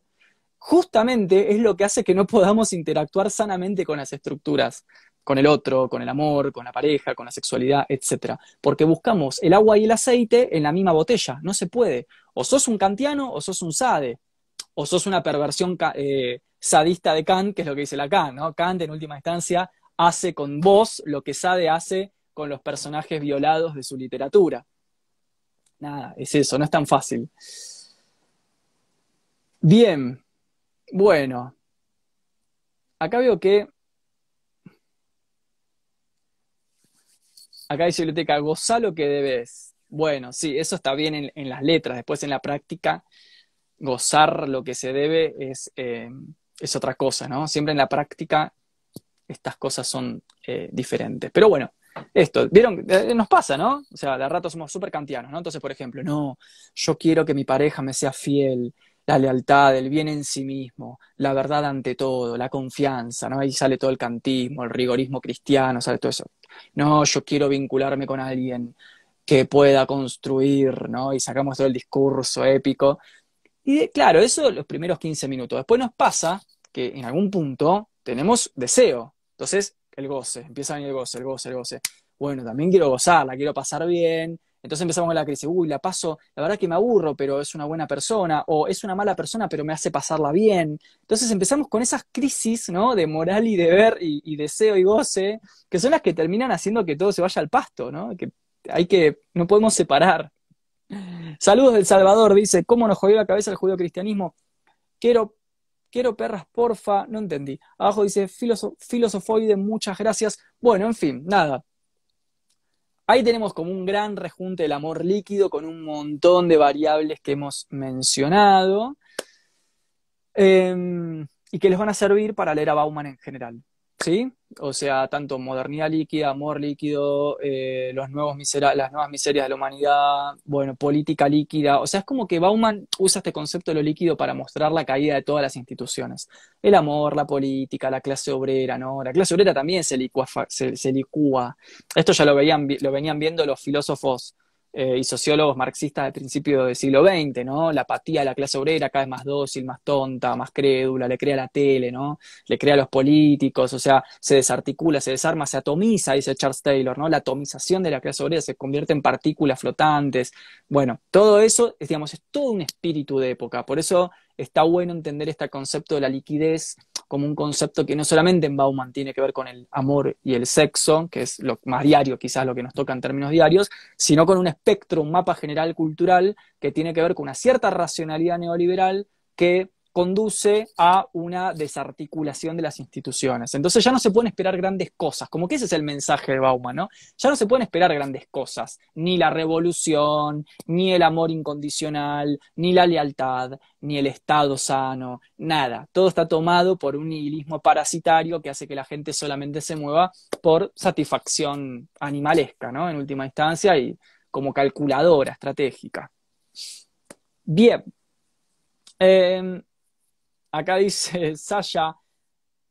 justamente es lo que hace que no podamos interactuar sanamente con las estructuras con el otro, con el amor, con la pareja, con la sexualidad, etc. Porque buscamos el agua y el aceite en la misma botella, no se puede. O sos un kantiano o sos un sade, o sos una perversión eh, sadista de Kant, que es lo que dice la Kant, ¿no? Kant en última instancia hace con vos lo que Sade hace con los personajes violados de su literatura. Nada, es eso, no es tan fácil. Bien, bueno, acá veo que acá dice biblioteca, goza lo que debes. Bueno, sí, eso está bien en, las letras, después en la práctica, gozar lo que se debe es, em, es otra cosa, ¿no? Siempre en la práctica estas cosas son eh, diferentes. Pero bueno, esto, ¿vieron? Eh, nos pasa, ¿no? O sea, de rato somos súper kantianos, ¿no? Entonces, por ejemplo, no, yo quiero que mi pareja me sea fiel, la lealtad, el bien en sí mismo, la verdad ante todo, la confianza, ¿no? Ahí sale todo el cantismo, el rigorismo cristiano, sale todo eso no, yo quiero vincularme con alguien que pueda construir, ¿no? Y sacamos todo el discurso épico. Y claro, eso los primeros 15 minutos. Después nos pasa que en algún punto tenemos deseo. Entonces, el goce, empieza a venir el goce, el goce, el goce. Bueno, también quiero gozar la quiero pasar bien, entonces empezamos con la crisis, uy, la paso, la verdad que me aburro, pero es una buena persona, o es una mala persona, pero me hace pasarla bien. Entonces empezamos con esas crisis, ¿no? De moral y deber y, deseo y goce, que son las que terminan haciendo que todo se vaya al pasto, ¿no? Que hay que, no podemos separar. Saludos del Salvador, dice, ¿cómo nos jodió la cabeza el judío cristianismo? Quiero, quiero perras, porfa, no entendí. Abajo dice, filosofoide, muchas gracias. Bueno, en fin, nada, Ahí tenemos como un gran rejunte del amor líquido con un montón de variables que hemos mencionado em, y que les van a servir para leer a Bauman en general. ¿sí? O sea, tanto modernidad líquida, amor líquido, eh, los nuevos las nuevas miserias de la humanidad, bueno, política líquida. O sea, es como que Bauman usa este concepto de lo líquido para mostrar la caída de todas las instituciones. El amor, la política, la clase obrera, ¿no? La clase obrera también se licúa. Esto ya lo, veían, lo venían viendo los filósofos eh, y sociólogos marxistas del principio del siglo XX, ¿no? La apatía de la clase obrera cada vez más dócil, más tonta, más crédula, le crea la tele, ¿no? Le crea a los políticos, o sea, se desarticula, se desarma, se atomiza, dice Charles Taylor, ¿no? La atomización de la clase obrera se convierte en partículas flotantes. Bueno, todo eso, digamos, es todo un espíritu de época. Por eso está bueno entender este concepto de la liquidez como un concepto que no solamente en Bauman tiene que ver con el amor y el sexo, que es lo más diario, quizás lo que nos toca en términos diarios, sino con un espectro, un mapa general cultural que tiene que ver con una cierta racionalidad neoliberal que conduce a una desarticulación de las instituciones. Entonces ya no se pueden esperar grandes cosas, como que ese es el mensaje de Bauman, ¿no? Ya no se pueden esperar grandes cosas, ni la revolución, ni el amor incondicional, ni la lealtad, ni el Estado sano, nada. Todo está tomado por un nihilismo parasitario que hace que la gente solamente se mueva por satisfacción animalesca, ¿no? En última instancia y como calculadora estratégica. Bien. Em, Acá dice <laughs> Sasha,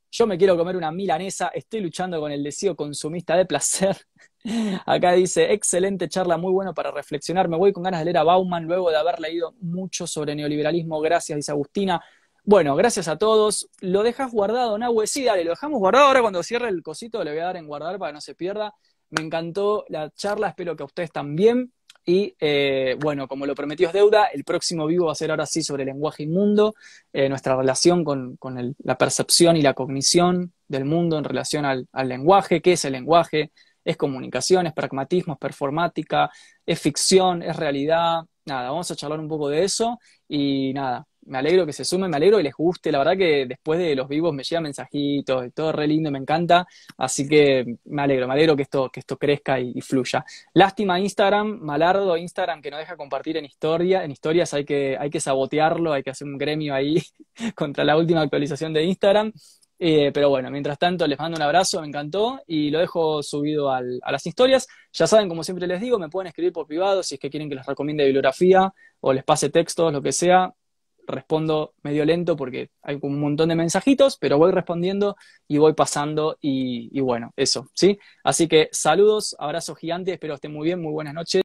yo me quiero comer una milanesa, estoy luchando con el deseo consumista de placer. <laughs> Acá dice, excelente charla, muy bueno para reflexionar, me voy con ganas de leer a Bauman luego de haber leído mucho sobre neoliberalismo, gracias, dice Agustina. Bueno, gracias a todos. ¿Lo dejas guardado, Nahue? Sí, dale, lo dejamos guardado. Ahora cuando cierre el cosito le voy a dar en guardar para que no se pierda. Me encantó la charla, espero que a ustedes también. Y eh, bueno, como lo prometió es deuda, el próximo vivo va a ser ahora sí sobre el lenguaje y mundo, eh, nuestra relación con, con la percepción y la cognición del mundo en relación al, al lenguaje, qué es el lenguaje, es comunicación, es pragmatismo, es performática, es ficción, es realidad. Nada, vamos a charlar un poco de eso y nada, me alegro que se sumen, me alegro que les guste. La verdad que después de los vivos me llegan mensajitos, todo re lindo, me encanta. Así que me alegro, me alegro que esto, que esto crezca y, fluya. Lástima Instagram, malardo Instagram que no deja compartir en historia, en historias hay que, hay que sabotearlo, hay que hacer un gremio ahí <laughs> contra la última actualización de Instagram. Eh, pero bueno, mientras tanto les mando un abrazo, me encantó y lo dejo subido a las historias. Ya saben, como siempre les digo, me pueden escribir por privado si es que quieren que les recomiende bibliografía o les pase textos, lo que sea respondo medio lento porque hay un montón de mensajitos, pero voy respondiendo y voy pasando y, bueno, eso, ¿sí? Así que saludos, abrazos gigantes espero estén muy bien, muy buenas noches.